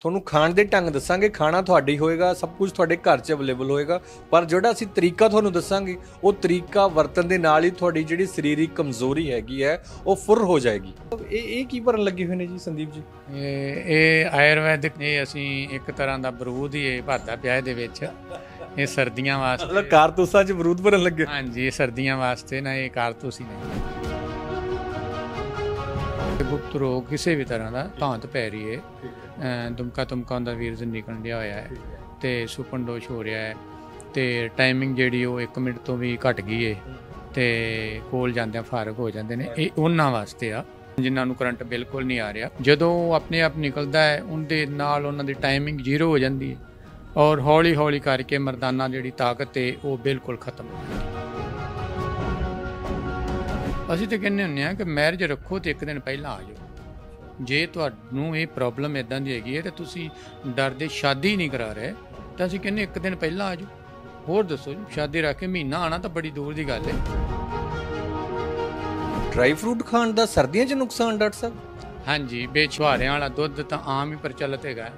ਤੁਹਾਨੂੰ ਖਾਣ ਦੇ ਢੰਗ ਦੱਸਾਂਗੇ ਖਾਣਾ ਤੁਹਾਡੇ ਹੀ ਹੋਏਗਾ ਸਭ ਕੁਝ ਤੁਹਾਡੇ ਘਰ 'ਚ ਅਵੇਲੇਬਲ ਹੋਏਗਾ ਪਰ ਜਿਹੜਾ ਅਸੀਂ ਤਰੀਕਾ ਤੁਹਾਨੂੰ ਦੱਸਾਂਗੇ ਉਹ ਤਰੀਕਾ ਵਰਤਨ ਦੇ ਨਾਲ ਹੀ ਤੁਹਾਡੀ ਜਿਹੜੀ ਸਰੀਰਕ ਕਮਜ਼ੋਰੀ ਹੈਗੀ ਹੈ ਉਹ ਫੁਰ ਹੋ ਜਾਏਗੀ ਇਹ ਇਹ ਕੀ ਭਰਨ ਲੱਗੇ ਹੋਏ ਨੇ ਜੀ ਸੰਦੀਪ ਜੀ ਇਹ ਇਹ ਆਯੁਰਵੈਦਿਕ ਇਹ ਅਸੀਂ ਇੱਕ ਤਰ੍ਹਾਂ ਦਾ ਬਰੂਦ ਹੀ ਇਹ ਭਾਦਾ ਪਿਆ ਦੇ ਵਿੱਚ ਇਹ ਸਰਦੀਆਂ ਵਾਸਤੇ ਮਤਲਬ ਕਾਰਤੂਸਾਂ 'ਚ ਬਰੂਦ ਭਰਨ ਲੱਗੇ ਹਾਂਜੀ ਇਹ ਸਰਦੀਆਂ ਵਾਸਤੇ ਨਾ ਇਹ ਕਾਰਤੂਸ ਹੀ ਨਹੀਂ ਗੁਪਤ ਰੋਗ ਕਿਸੇ ਵੀ ਤਰ੍ਹਾਂ ਦਾ ਤਾਂਤ ਪੈ ਰਹੀ ਹੈ ਦਮਕਾ ਤੁਮਕਾ ਦਾ ਵੀਰਜ ਨਿਕਲਣ ਲਿਆ ਹੋਇਆ ਹੈ ਤੇ ਸੁਪਨਡੋਸ਼ ਹੋ ਰਿਹਾ ਹੈ ਤੇ ਟਾਈਮਿੰਗ ਜਿਹੜੀ ਉਹ 1 ਮਿੰਟ ਤੋਂ ਵੀ ਘਟ ਗਈ ਏ ਤੇ ਕੋਲ ਜਾਂਦਿਆਂ ਫਾਰਗ ਹੋ ਜਾਂਦੇ ਨੇ ਇਹ ਉਹਨਾਂ ਵਾਸਤੇ ਆ ਜਿਨ੍ਹਾਂ ਨੂੰ ਕਰੰਟ ਬਿਲਕੁਲ ਨਹੀਂ ਆ ਰਿਹਾ ਜਦੋਂ ਆਪਣੇ ਆਪ ਨਿਕਲਦਾ ਹੈ ਉਹਦੇ ਨਾਲ ਉਹਨਾਂ ਦੀ ਟਾਈਮਿੰਗ ਜ਼ੀਰੋ ਹੋ ਜਾਂਦੀ ਹੈ ਔਰ ਹੌਲੀ ਹੌਲੀ ਕਰਕੇ ਮਰਦਾਨਾ ਜਿਹੜੀ ਤਾਕਤ ਹੈ ਉਹ ਬਿਲਕੁਲ ਖਤਮ ਹੋ ਜਾਂਦੀ ਅਸੀਂ ਤਾਂ ਕਹਿੰਦੇ ਹੁੰਨੇ ਆ ਕਿ ਮੈਰਿਜ ਰੱਖੋ ਤੇ ਇੱਕ ਦਿਨ ਪਹਿਲਾਂ ਆ ਜਾਓ ਜੇ ਤੁਹਾਨੂੰ ਇਹ ਪ੍ਰੋਬਲਮ ਇਦਾਂ ਦੀ ਹੈਗੀ ਹੈ ਤੇ ਤੁਸੀਂ ਡਰਦੇ ਸ਼ਾਦੀ ਨਹੀਂ ਕਰਾ ਰਹੇ ਤਾਂ ਅਸੀਂ ਕਹਿੰਦੇ ਇੱਕ ਦਿਨ ਪਹਿਲਾਂ ਆਜੋ ਹੋਰ ਦੱਸੋ ਸ਼ਾਦੀ ਰੱਖ ਕੇ ਮਹੀਨਾ ਆਣਾ ਤਾਂ ਬੜੀ ਦੂਰ ਦੀ ਗੱਲ ਹੈ ਡਰਾਈ ਫਰੂਟ ਖਾਣ ਦਾ ਸਰਦੀਆਂ 'ਚ ਨੁਕਸਾਨ ਡਾਕਟਰ ਸਾਹਿਬ ਹਾਂਜੀ ਬੇਚਵਾਰਿਆਂ ਵਾਲਾ ਦੁੱਧ ਤਾਂ ਆਮ ਹੀ ਪ੍ਰਚਲਿਤ ਹੈਗਾ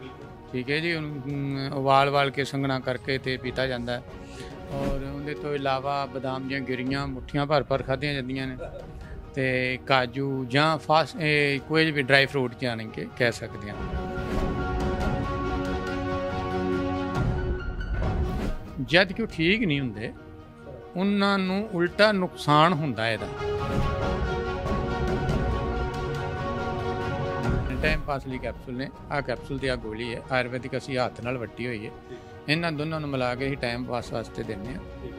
ਠੀਕ ਹੈ ਜੀ ਉਹਨੂੰ ਵਾਲ ਕੇ ਸੰਘਣਾ ਕਰਕੇ ਤੇ ਪੀਤਾ ਜਾਂਦਾ ਹੈ ਔਰ ਉਹਦੇ ਤੋਂ ਇਲਾਵਾ ਬਦਾਮ ਜਾਂ ਗਿਰੀਆਂ ਮੁੱਠੀਆਂ ਭਰ-ਭਰ ਖਾਧੀਆਂ ਜਾਂਦੀਆਂ ਨੇ ਤੇ ਕਾਜੂ ਜਾਂ ਫਾਸ ਕੋਈ ਵੀ ਡਰਾਈ ਫਰੂਟ ਜਾਣ ਕੇ ਕਹਿ ਸਕਦੇ ਹਾਂ ਜਦ ਕਿ ਉਹ ਠੀਕ ਨਹੀਂ ਹੁੰਦੇ ਉਹਨਾਂ ਨੂੰ ਉਲਟਾ ਨੁਕਸਾਨ ਹੁੰਦਾ ਇਹਦਾ ਟਾਈਮ ਪਾਸ ਲਈ ਕੈਪਸੂਲ ਨੇ ਆ ਕੈਪਸੂਲ ਤੇ ਆ ਗੋਲੀ ਹੈ ਆਯੁਰਵੈਦਿਕ ਅਸੀਂ ਹੱਥ ਨਾਲ ਵੱਟੀ ਹੋਈ ਹੈ ਇਹਨਾਂ ਦੋਨਾਂ ਨੂੰ ਮਿਲਾ ਕੇ ਹੀ ਟਾਈਮ ਪਾਸ ਵਾਸਤੇ ਦਿੰਨੇ ਆ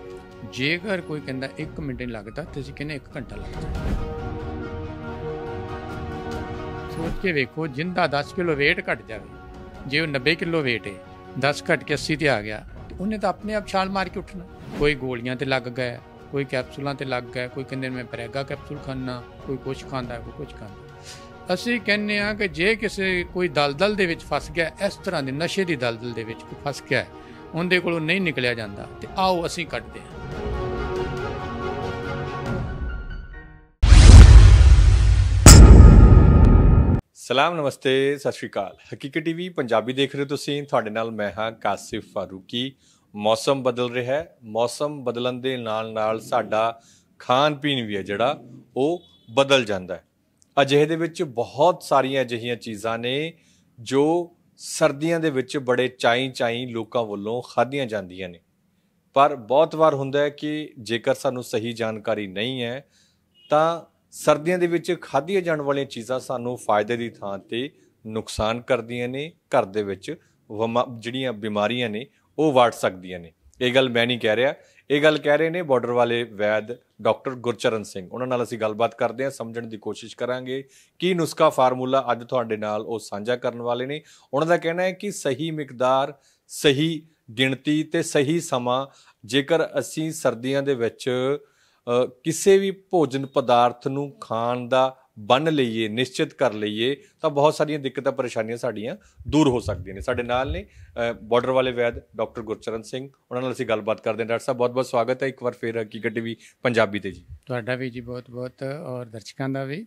ਜੇਕਰ ਕੋਈ ਕਹਿੰਦਾ 1 ਮਿੰਟ ਨਹੀਂ ਲੱਗਦਾ ਤੇ ਅਸੀਂ ਕਹਿੰਦੇ 1 ਘੰਟਾ ਲੱਗਦਾ ਸੋਚ ਕੇ ਵੇਖੋ ਜਿੰਦਾ 10 ਕਿਲੋ weight ਘਟ ਜਾਵੇ ਜੇ ਉਹ 90 ਕਿਲੋ weight ਹੈ 10 ਘਟ ਕੇ 80 ਤੇ ਆ ਗਿਆ ਉਹਨੇ ਤਾਂ ਆਪਣੇ ਆਪ ਛਾਲ ਮਾਰ ਕੇ ਉੱਠਣਾ ਕੋਈ ਗੋਲੀਆਂ ਤੇ ਲੱਗ ਗਿਆ ਕੋਈ ਕੈਪਸੂਲਾਂ ਤੇ ਲੱਗ ਗਿਆ ਕੋਈ ਕਹਿੰਦੇ ਮੈਂ ਪ੍ਰੈਗਾ ਕੈਪਸੂਲ ਖਾਣਾ ਕੋਈ ਕੁਝ ਖਾਂਦਾ ਕੋਈ ਕੁਝ ਖਾਂਦਾ ਅਸੀਂ ਕਹਿੰਨੇ ਆ ਕਿ ਜੇ ਕਿਸੇ ਕੋਈ ਦਲਦਲ ਦੇ ਵਿੱਚ ਫਸ ਗਿਆ ਇਸ ਤਰ੍ਹਾਂ ਦੇ ਨਸ਼ੇ ਦੀ ਦਲਦਲ ਦੇ ਵਿੱਚ ਫਸ ਗਿਆ ਉਹਦੇ ਕੋਲੋਂ ਨਹੀਂ ਨਿਕਲਿਆ ਜਾਂਦਾ ਤੇ ਆਓ ਅਸੀਂ ਕੱਢਦੇ ਹਾਂ ਸਲਾਮ ਨਮਸਤੇ ਸਤਿ ਸ਼੍ਰੀ ਅਕਾਲ ਹਕੀਕਤ ਟੀਵੀ ਪੰਜਾਬੀ ਦੇਖ ਰਹੇ ਤੁਸੀਂ ਤੁਹਾਡੇ ਨਾਲ ਮੈਂ ਹਾਂ ਕਾਸਿਫ ਫਾਰੂਕੀ ਮੌਸਮ ਬਦਲ ਰਿਹਾ ਹੈ ਮੌਸਮ ਬਦਲਣ ਦੇ ਨਾਲ ਨਾਲ ਸਾਡਾ ਖਾਣ ਪੀਣ ਵੀ ਹੈ ਜਿਹੜਾ ਉਹ ਬਦਲ ਜਾਂਦਾ ਹੈ ਅਜਿਹੇ ਦੇ ਵਿੱਚ ਬਹੁਤ ਸਾਰੀਆਂ ਅਜਿਹੀਆਂ ਚੀਜ਼ਾਂ ਨੇ ਜੋ ਸਰਦੀਆਂ ਦੇ ਵਿੱਚ ਬੜੇ ਚਾਈ ਚਾਈ ਲੋਕਾਂ ਵੱਲੋਂ ਖਾਧੀਆਂ ਜਾਂਦੀਆਂ ਨੇ ਪਰ ਬਹੁਤ ਵਾਰ ਹੁੰਦਾ ਹੈ ਕਿ ਜੇਕਰ ਸਾਨੂੰ ਸਹੀ ਜਾਣਕਾਰੀ ਨਹੀਂ ਹੈ ਤਾਂ ਸਰਦੀਆਂ ਦੇ ਵਿੱਚ ਖਾਧੀਆਂ ਜਾਣ ਵਾਲੀਆਂ ਚੀਜ਼ਾਂ ਸਾਨੂੰ ਫਾਇਦੇ ਦੀ ਥਾਂ ਤੇ ਨੁਕਸਾਨ ਕਰਦੀਆਂ ਨੇ ਘਰ ਦੇ ਵਿੱਚ ਜਿਹੜੀਆਂ ਬਿਮਾਰੀਆਂ ਨੇ ਉਹ ਵੜ ਸਕਦੀਆਂ ਨੇ ਇਹ ਗੱਲ ਮੈਂ ਨਹੀਂ ਕਹਿ ਰਿਹਾ ਇਹ ਗੱਲ ਕਹਿ ਰਹੇ ਨੇ ਬਾਰਡਰ ਵਾਲੇ ਵੈਦ ਡਾਕਟਰ ਗੁਰਚਰਨ ਸਿੰਘ ਉਹਨਾਂ ਨਾਲ ਅਸੀਂ ਗੱਲਬਾਤ ਕਰਦੇ ਹਾਂ ਸਮਝਣ ਦੀ ਕੋਸ਼ਿਸ਼ ਕਰਾਂਗੇ ਕੀ ਨੁਸਖਾ ਫਾਰਮੂਲਾ ਅੱਜ ਤੁਹਾਡੇ ਨਾਲ ਉਹ ਸਾਂਝਾ ਕਰਨ ਵਾਲੇ ਨੇ ਉਹਨਾਂ ਦਾ ਕਹਿਣਾ ਹੈ ਕਿ ਸਹੀ ਮਿਕਦਾਰ ਸਹੀ ਗਿਣਤੀ ਤੇ ਸਹੀ ਸਮਾਂ ਜੇਕਰ ਅਸੀਂ ਸਰਦੀਆਂ ਦੇ ਵਿੱਚ ਕਿਸੇ ਵੀ ਭੋਜਨ ਪਦਾਰਥ ਨੂੰ ਖਾਣ ਦਾ ਬੰਨ ਲਈਏ ਨਿਸ਼ਚਿਤ ਕਰ ਲਈਏ ਤਾਂ ਬਹੁਤ ਸਾਰੀਆਂ ਦਿੱਕਤਾਂ ਪਰੇਸ਼ਾਨੀਆਂ ਸਾਡੀਆਂ ਦੂਰ ਹੋ ਸਕਦੀਆਂ ਨੇ ਸਾਡੇ ਨਾਲ ਨੇ ਬਾਰਡਰ ਵਾਲੇ ਵੈਦ ਡਾਕਟਰ ਗੁਰਚਰਨ ਸਿੰਘ ਉਹਨਾਂ ਨਾਲ ਅਸੀਂ ਗੱਲਬਾਤ ਕਰਦੇ ਹਾਂ ਡਾਕਟਰ ਸਾਹਿਬ ਬਹੁਤ ਬਹੁਤ ਸਵਾਗਤ ਹੈ ਇੱਕ ਵਾਰ ਫੇਰ ਹਕੀਕਤ ਵੀ ਪੰਜਾਬੀ ਤੇ ਜੀ ਤੁਹਾਡਾ ਵੀ ਜੀ ਬਹੁਤ ਬਹੁਤ ਔਰ ਦਰਸ਼ਕਾਂ ਦਾ ਵੀ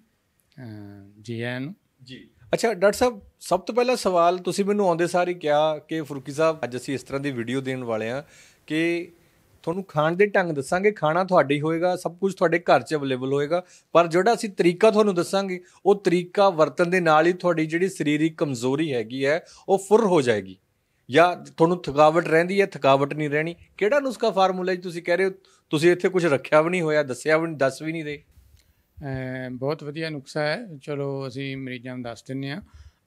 ਜੀ ਆਇਆਂ ਜੀ ਅੱਛਾ ਡਾਕਟਰ ਸਾਹਿਬ ਸਭ ਤੋਂ ਪਹਿਲਾ ਸਵਾਲ ਤੁਸੀਂ ਮੈਨੂੰ ਆਉਂਦੇ ਸਾਰ ਹੀ ਕਿਹਾ ਕਿ ਫੁਰਕੀ ਸਾਹਿਬ ਅੱਜ ਅਸੀਂ ਇਸ ਤਰ੍ਹਾਂ ਦੀ ਵੀਡੀਓ ਦੇਣ ਵਾਲੇ ਆ ਕਿ ਤੁਹਾਨੂੰ ਖਾਣ ਦੇ ਢੰਗ ਦੱਸਾਂਗੇ ਖਾਣਾ ਤੁਹਾਡੇ ਹੀ ਹੋਏਗਾ ਸਭ ਕੁਝ ਤੁਹਾਡੇ ਘਰ 'ਚ ਅਵੇਲੇਬਲ ਹੋਏਗਾ ਪਰ ਜਿਹੜਾ ਅਸੀਂ ਤਰੀਕਾ ਤੁਹਾਨੂੰ ਦੱਸਾਂਗੇ ਉਹ ਤਰੀਕਾ ਵਰਤਨ ਦੇ ਨਾਲ ਹੀ ਤੁਹਾਡੀ ਜਿਹੜੀ ਸਰੀਰਕ ਕਮਜ਼ੋਰੀ ਹੈਗੀ ਹੈ ਉਹ ਫੁਰ ਹੋ ਜਾਏਗੀ ਜਾਂ ਤੁਹਾਨੂੰ ਥਕਾਵਟ ਰਹਿੰਦੀ ਹੈ ਥਕਾਵਟ ਨਹੀਂ ਰਹਿਣੀ ਕਿਹੜਾ ਨੁਸਖਾ ਫਾਰਮੂਲਾ ਜੀ ਤੁਸੀਂ ਕਹਿ ਰਹੇ ਹੋ ਤੁਸੀਂ ਇੱਥੇ ਕੁਝ ਰੱਖਿਆ ਵੀ ਨਹੀਂ ਹੋਇਆ ਦੱਸਿਆ ਵੀ ਨਹੀਂ ਦੱਸ ਵੀ ਨਹੀਂ ਦੇ ਬਹੁਤ ਵਧੀਆ ਨੁਸਖਾ ਹੈ ਚਲੋ ਅਸੀਂ ਮਰੀਜ਼ਾਂ ਨੂੰ ਦੱਸ ਦਿੰਨੇ ਆ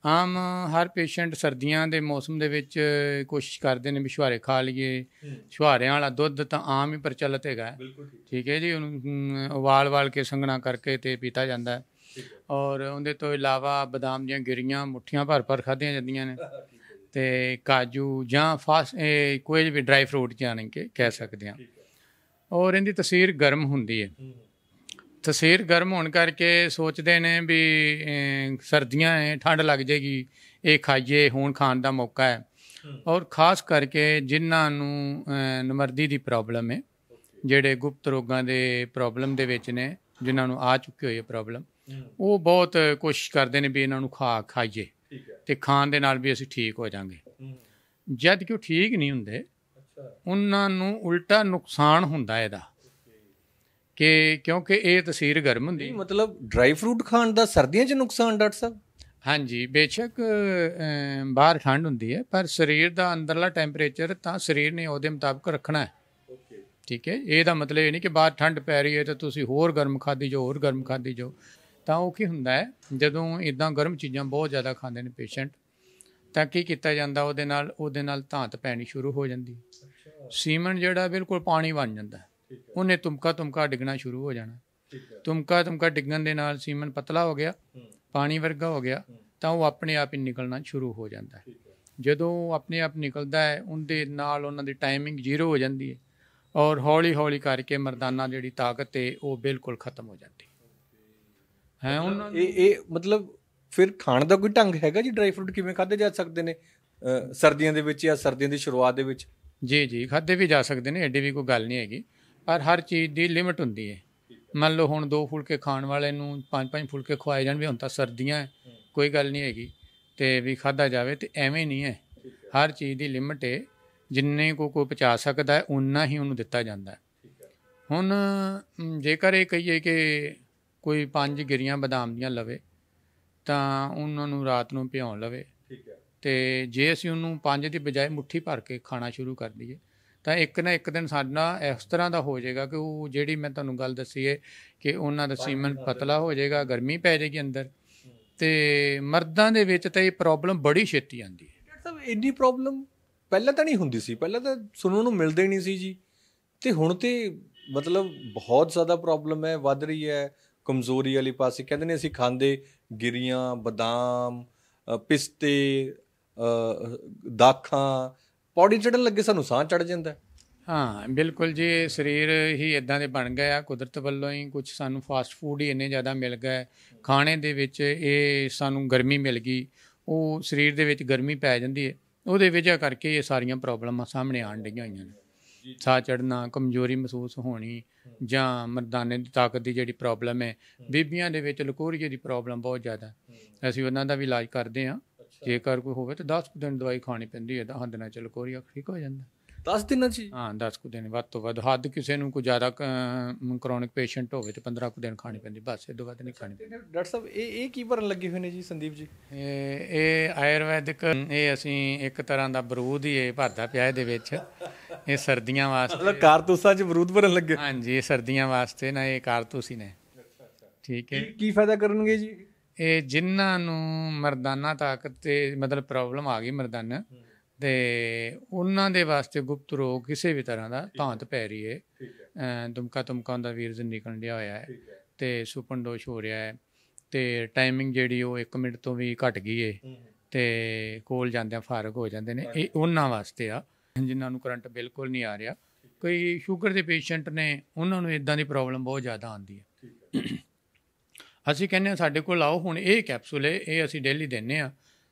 ਆਮ ਹਰ ਪੇਸ਼ੈਂਟ ਸਰਦੀਆਂ ਦੇ ਮੌਸਮ ਦੇ ਵਿੱਚ ਕੋਸ਼ਿਸ਼ ਕਰਦੇ ਨੇ ਵਿਸ਼ਵਾਰੇ ਖਾ ਲਈਏ ਸ਼ਵਾਰਿਆਂ ਵਾਲਾ ਦੁੱਧ ਤਾਂ ਆਮ ਹੀ ਪ੍ਰਚਲਿਤ ਹੈਗਾ ਠੀਕ ਹੈ ਜੀ ਉਹਨੂੰ ਉਬਾਲ-ਵਾਲ ਕੇ ਸੰਘਣਾ ਕਰਕੇ ਤੇ ਪੀਤਾ ਜਾਂਦਾ ਔਰ ਉਹਦੇ ਤੋਂ ਇਲਾਵਾ ਬਦਾਮ ਦੀਆਂ ਗਿਰੀਆਂ ਮੁੱਠੀਆਂ ਭਰ-ਭਰ ਖਾਧੀਆਂ ਜਾਂਦੀਆਂ ਨੇ ਤੇ ਕਾਜੂ ਜਾਂ ਫਾਸ ਕੋਈ ਵੀ ਡਰਾਈ ਫਰੂਟ ਜਾਨ ਕੇ ਕਹਿ ਸਕਦੇ ਆ ਔਰ ਇਹਦੀ ਤਸਵੀਰ ਗਰਮ ਹੁੰਦੀ ਹੈ ਤਸੀਰ ਗਰਮ ਹੋਣ ਕਰਕੇ ਸੋਚਦੇ ਨੇ ਵੀ ਸਰਦੀਆਂ ਐ ਠੰਡ ਲੱਗ ਜੇਗੀ ਇਹ ਖਾਈਏ ਹੁਣ ਖਾਣ ਦਾ ਮੌਕਾ ਹੈ ਔਰ ਖਾਸ ਕਰਕੇ ਜਿਨ੍ਹਾਂ ਨੂੰ ਨਮਰਦੀ ਦੀ ਪ੍ਰੋਬਲਮ ਹੈ ਜਿਹੜੇ ਗੁਪਤ ਰੋਗਾਂ ਦੇ ਪ੍ਰੋਬਲਮ ਦੇ ਵਿੱਚ ਨੇ ਜਿਨ੍ਹਾਂ ਨੂੰ ਆ ਚੁੱਕੀ ਹੋਈ ਹੈ ਪ੍ਰੋਬਲਮ ਉਹ ਬਹੁਤ ਕੋਸ਼ਿਸ਼ ਕਰਦੇ ਨੇ ਵੀ ਇਹਨਾਂ ਨੂੰ ਖਾ ਖਾਈਏ ਤੇ ਖਾਣ ਦੇ ਨਾਲ ਵੀ ਅਸੀਂ ਠੀਕ ਹੋ ਜਾਾਂਗੇ ਜਦ ਕਿ ਉਹ ਠੀਕ ਨਹੀਂ ਹੁੰਦੇ ਉਹਨਾਂ ਨੂੰ ਉਲਟਾ ਨੁਕਸਾਨ ਹੁੰਦਾ ਇਹਦਾ ਕਿ ਕਿਉਂਕਿ ਇਹ ਤਸੀਰ ਗਰਮ ਹੁੰਦੀ ਮਤਲਬ ਡਰਾਈ ਫਰੂਟ ਖਾਣ ਦਾ ਸਰਦੀਆਂ 'ਚ ਨੁਕਸਾਨ ਡਾਕਟਰ ਸਾਹਿਬ ਹਾਂਜੀ ਬੇਸ਼ੱਕ ਬਾਹਰ ਠੰਡ ਹੁੰਦੀ ਹੈ ਪਰ ਸਰੀਰ ਦਾ ਅੰਦਰਲਾ ਟੈਂਪਰੇਚਰ ਤਾਂ ਸਰੀਰ ਨੇ ਉਹਦੇ ਮੁਤਾਬਕ ਰੱਖਣਾ ਹੈ ਠੀਕ ਹੈ ਇਹਦਾ ਮਤਲਬ ਇਹ ਨਹੀਂ ਕਿ ਬਾਹਰ ਠੰਡ ਪੈ ਰਹੀ ਹੈ ਤਾਂ ਤੁਸੀਂ ਹੋਰ ਗਰਮ ਖਾਦੀ ਜੋ ਹੋਰ ਗਰਮ ਖਾਦੀ ਜੋ ਤਾਂ ਉਹ ਕੀ ਹੁੰਦਾ ਹੈ ਜਦੋਂ ਇਦਾਂ ਗਰਮ ਚੀਜ਼ਾਂ ਬਹੁਤ ਜ਼ਿਆਦਾ ਖਾਂਦੇ ਨੇ ਪੇਸ਼ੈਂਟ ਤਾਂ ਕੀ ਕੀਤਾ ਜਾਂਦਾ ਉਹਦੇ ਨਾਲ ਉਹਦੇ ਨਾਲ ਧਾਂਤ ਪੈਣੀ ਸ਼ੁਰੂ ਹੋ ਜਾਂਦੀ ਸੀਮਨ ਜਿਹੜਾ ਬਿਲਕੁਲ ਪਾਣੀ ਬਣ ਜਾਂਦਾ ਹੈ ਉਹਨੇ ਤੁਮਕਾ ਤੁਮਕਾ ਡਿੱਗਣਾ ਸ਼ੁਰੂ ਹੋ ਜਾਣਾ ਤੁਮਕਾ ਤੁਮਕਾ ਡਿੱਗਣ ਦੇ ਨਾਲ ਸੀਮਨ ਪਤਲਾ ਹੋ ਗਿਆ ਪਾਣੀ ਵਰਗਾ ਹੋ ਗਿਆ ਤਾਂ ਉਹ ਆਪਣੇ ਆਪ ਹੀ ਨਿਕਲਣਾ ਸ਼ੁਰੂ ਹੋ ਜਾਂਦਾ ਹੈ ਜਦੋਂ ਆਪਣੇ ਆਪ ਨਿਕਲਦਾ ਹੈ ਉਹਦੇ ਨਾਲ ਉਹਨਾਂ ਦੀ ਟਾਈਮਿੰਗ ਜ਼ੀਰੋ ਹੋ ਜਾਂਦੀ ਹੈ ਔਰ ਹੌਲੀ ਹੌਲੀ ਕਰਕੇ ਮਰਦਾਨਾ ਜਿਹੜੀ ਤਾਕਤ ਹੈ ਉਹ ਬਿਲਕੁਲ ਖਤਮ ਹੋ ਜਾਂਦੀ ਹੈ ਹੈ ਉਹਨਾਂ ਇਹ ਇਹ ਮਤਲਬ ਫਿਰ ਖਾਣ ਦਾ ਕੋਈ ਢੰਗ ਹੈਗਾ ਜੀ ਡਰਾਈ ਫਰੂਟ ਕਿਵੇਂ ਖਾਦੇ ਜਾ ਸਕਦੇ ਨੇ ਸਰਦੀਆਂ ਦੇ ਵਿੱਚ ਜਾਂ ਸਰਦੀਆਂ ਦੀ ਸ਼ੁਰੂਆਤ ਦੇ ਵਿੱਚ ਜੀ ਜੀ ਖਾਦੇ ਵੀ ਜਾ ਸਕਦੇ ਨੇ ਐਡੀ ਵੀ ਕੋਈ ਗੱਲ ਨਹੀਂ ਹੈਗੀ ਔਰ ਹਰ ਚੀਜ਼ ਦੀ ਲਿਮਟ ਹੁੰਦੀ ਹੈ ਮੰਨ ਲਓ ਹੁਣ ਦੋ ਫੁਲਕੇ ਖਾਣ ਵਾਲੇ ਨੂੰ ਪੰਜ ਪੰਜ ਫੁਲਕੇ ਖਵਾਏ ਜਾਣ ਵੀ ਹੁਣ ਤਾਂ ਸਰਦੀਆਂ ਹੈ ਕੋਈ ਗੱਲ ਨਹੀਂ ਹੈਗੀ ਤੇ ਵੀ ਖਾਦਾ ਜਾਵੇ ਤੇ ਐਵੇਂ ਨਹੀਂ ਹੈ ਹਰ ਚੀਜ਼ ਦੀ ਲਿਮਟ ਹੈ ਜਿੰਨੇ ਕੋ ਕੋ ਪਚਾ ਸਕਦਾ ਹੈ ਉਨਾ ਹੀ ਉਹਨੂੰ ਦਿੱਤਾ ਜਾਂਦਾ ਹੁਣ ਜੇਕਰ ਇਹ ਕਹੀਏ ਕਿ ਕੋਈ ਪੰਜ ਗਿਰੀਆਂ ਬਦਾਮ ਦੀਆਂ ਲਵੇ ਤਾਂ ਉਹਨਾਂ ਨੂੰ ਰਾਤ ਨੂੰ ਭਿਉਂ ਲਵੇ ਠੀਕ ਹੈ ਤੇ ਜੇ ਅਸੀਂ ਉਹਨੂੰ ਪੰਜ ਦੀ ਬਜਾਏ ਮੁਠੀ ਭਰ ਕੇ ਖਾਣਾ ਸ਼ੁਰੂ ਕਰ ਦਈਏ ਤਾਂ ਇੱਕ ਨਾ ਇੱਕ ਦਿਨ ਸਾਡਾ ਇਸ ਤਰ੍ਹਾਂ ਦਾ ਹੋ ਜਾਏਗਾ ਕਿ ਉਹ ਜਿਹੜੀ ਮੈਂ ਤੁਹਾਨੂੰ ਗੱਲ ਦੱਸੀ ਏ ਕਿ ਉਹਨਾਂ ਦਾ ਸੀਮਨ ਪਤਲਾ ਹੋ ਜਾਏਗਾ ਗਰਮੀ ਪੈ ਜਾਏਗੀ ਅੰਦਰ ਤੇ ਮਰਦਾਂ ਦੇ ਵਿੱਚ ਤਾਂ ਇਹ ਪ੍ਰੋਬਲਮ ਬੜੀ ਛੇਤੀ ਆਉਂਦੀ ਹੈ ਡਾਕਟਰ ਸਾਹਿਬ ਇੰਨੀ ਪ੍ਰੋਬਲਮ ਪਹਿਲਾਂ ਤਾਂ ਨਹੀਂ ਹੁੰਦੀ ਸੀ ਪਹਿਲਾਂ ਤਾਂ ਸੁਣਨ ਨੂੰ ਮਿਲਦੇ ਨਹੀਂ ਸੀ ਜੀ ਤੇ ਹੁਣ ਤੇ ਮਤਲਬ ਬਹੁਤ ਜ਼ਿਆਦਾ ਪ੍ਰੋਬਲਮ ਹੈ ਵੱਧ ਰਹੀ ਹੈ ਕਮਜ਼ੋਰੀ ਵਾਲੀ ਪਾਸੇ ਕਹਿੰਦੇ ਨੇ ਅਸੀਂ ਖਾਂਦੇ ਗਿਰੀਆਂ ਬਦਾਮ ਪਿਸਤੇ ਦਾਖਾਂ ਬਾਡੀ ਚੜਨ ਲੱਗੇ ਸਾਨੂੰ ਸਾਹ ਚੜ ਜਾਂਦਾ ਹਾਂ ਬਿਲਕੁਲ ਜੀ ਸਰੀਰ ਹੀ ਇਦਾਂ ਦੇ ਬਣ ਗਿਆ ਕੁਦਰਤ ਵੱਲੋਂ ਹੀ ਕੁਝ ਸਾਨੂੰ ਫਾਸਟ ਫੂਡ ਹੀ ਇੰਨੇ ਜ਼ਿਆਦਾ ਮਿਲ ਗਏ ਖਾਣੇ ਦੇ ਵਿੱਚ ਇਹ ਸਾਨੂੰ ਗਰਮੀ ਮਿਲ ਗਈ ਉਹ ਸਰੀਰ ਦੇ ਵਿੱਚ ਗਰਮੀ ਪੈ ਜਾਂਦੀ ਹੈ ਉਹਦੇ ਵਜ੍ਹਾ ਕਰਕੇ ਇਹ ਸਾਰੀਆਂ ਪ੍ਰੋਬਲਮਾਂ ਸਾਹਮਣੇ ਆਣ ਡੀਆਂ ਹੋਈਆਂ ਨੇ ਸਾਹ ਚੜਨਾ ਕਮਜ਼ੋਰੀ ਮਹਿਸੂਸ ਹੋਣੀ ਜਾਂ ਮਰਦਾਨੇ ਦੀ ਤਾਕਤ ਦੀ ਜਿਹੜੀ ਪ੍ਰੋਬਲਮ ਹੈ ਬੀਬੀਆਂ ਦੇ ਵਿੱਚ ਲਕੋਰੀਏ ਦੀ ਪ੍ਰੋਬਲਮ ਬਹੁਤ ਜ਼ਿਆਦਾ ਅਸੀਂ ਉਹਨਾਂ ਦਾ ਵੀ ਇਲਾਜ ਕਰਦੇ ਹਾਂ ਜੇਕਰ ਕੋਈ ਹੋਵੇ ਤਾਂ 10 ਦਿਨ ਦਵਾਈ ਖਾਣੀ ਪੈਂਦੀ ਹੈ ਹੱਦ ਨਾਲ ਚਲ ਕੋਰੀਆ ਠੀਕ ਹੋ ਜਾਂਦਾ 10 ਦਿਨਾਂ ਚ ਹਾਂ 10 ਕੁ ਦਿਨ ਵੱਧ ਤੋਂ ਵੱਧ ਹੱਦ ਕਿਸੇ ਨੂੰ ਕੋਈ ਜ਼ਿਆਦਾ ਕ੍ਰੋਨਿਕ ਪੇਸ਼ੈਂਟ ਹੋਵੇ ਤੇ 15 ਕੁ ਦਿਨ ਖਾਣੀ ਪੈਂਦੀ ਬਸ ਇਹ ਦੋ ਵੱਧ ਨਹੀਂ ਖਾਣੀ ਡਾਕਟਰ ਸਾਹਿਬ ਇਹ ਇਹ ਕੀ ਭਰਨ ਲੱਗੇ ਹੋਏ ਨੇ ਜੀ ਸੰਦੀਪ ਜੀ ਇਹ ਇਹ ਆਯੁਰਵੈਦਿਕ ਇਹ ਅਸੀਂ ਇੱਕ ਤਰ੍ਹਾਂ ਦਾ ਬਰੂਦ ਹੀ ਇਹ ਭਰਦਾ ਪਿਆ ਇਹਦੇ ਵਿੱਚ ਇਹ ਸਰਦੀਆਂ ਵਾਸਤੇ ਮਤਲਬ ਕਾਰਤੂਸਾਂ ਚ ਬਰੂਦ ਭਰਨ ਲੱਗੇ ਹਾਂਜੀ ਇਹ ਸਰਦੀਆਂ ਵਾਸਤੇ ਨਾ ਇਹ ਕਾਰਤੂਸ ਹੀ ਨੇ ਠੀਕ ਹੈ ਕੀ ਫਾਇਦਾ ਕਰਨਗੇ ਜੀ ਇਹ ਜਿਨ੍ਹਾਂ ਨੂੰ ਮਰਦਾਨਾ ਤਾਕਤ ਤੇ ਮਤਲਬ ਪ੍ਰੋਬਲਮ ਆ ਗਈ ਮਰਦਾਨਾ ਤੇ ਉਹਨਾਂ ਦੇ ਵਾਸਤੇ ਗੁਪਤ ਰੋਗ ਕਿਸੇ ਵੀ ਤਰ੍ਹਾਂ ਦਾ ਤਾਂਤ ਪੈ ਰਹੀ ਏ ਦੁਮਕਾ ਤੁਮਕਾ ਦਾ ਵੀਰਜ ਨਿਕਲਣ ਡਿਆ ਹੋਇਆ ਹੈ ਤੇ ਸੁਪਨ ਦੋਸ਼ ਹੋ ਰਿਹਾ ਹੈ ਤੇ ਟਾਈਮਿੰਗ ਜਿਹੜੀ ਉਹ 1 ਮਿੰਟ ਤੋਂ ਵੀ ਘਟ ਗਈ ਏ ਤੇ ਕੋਲ ਜਾਂਦਿਆਂ ਫਾਰਗ ਹੋ ਜਾਂਦੇ ਨੇ ਇਹ ਉਹਨਾਂ ਵਾਸਤੇ ਆ ਜਿਨ੍ਹਾਂ ਨੂੰ ਕਰੰਟ ਬਿਲਕੁਲ ਨਹੀਂ ਆ ਰਿਹਾ ਕੋਈ ਸ਼ੂਗਰ ਦੇ ਪੇਸ਼ੈਂਟ ਨੇ ਉਹਨਾਂ ਨੂੰ ਇਦਾਂ ਦੀ ਪ੍ਰੋਬਲਮ ਬਹੁਤ ਜ਼ਿਆਦਾ ਆਉਂਦੀ ਹੈ ਅਸੀਂ ਕਹਿੰਦੇ ਆ ਸਾਡੇ ਕੋਲ ਆਓ ਹੁਣ ਇਹ ਕੈਪਸੂਲ ਹੈ ਇਹ ਅਸੀਂ ਡੇਲੀ ਦਿੰਨੇ ਆ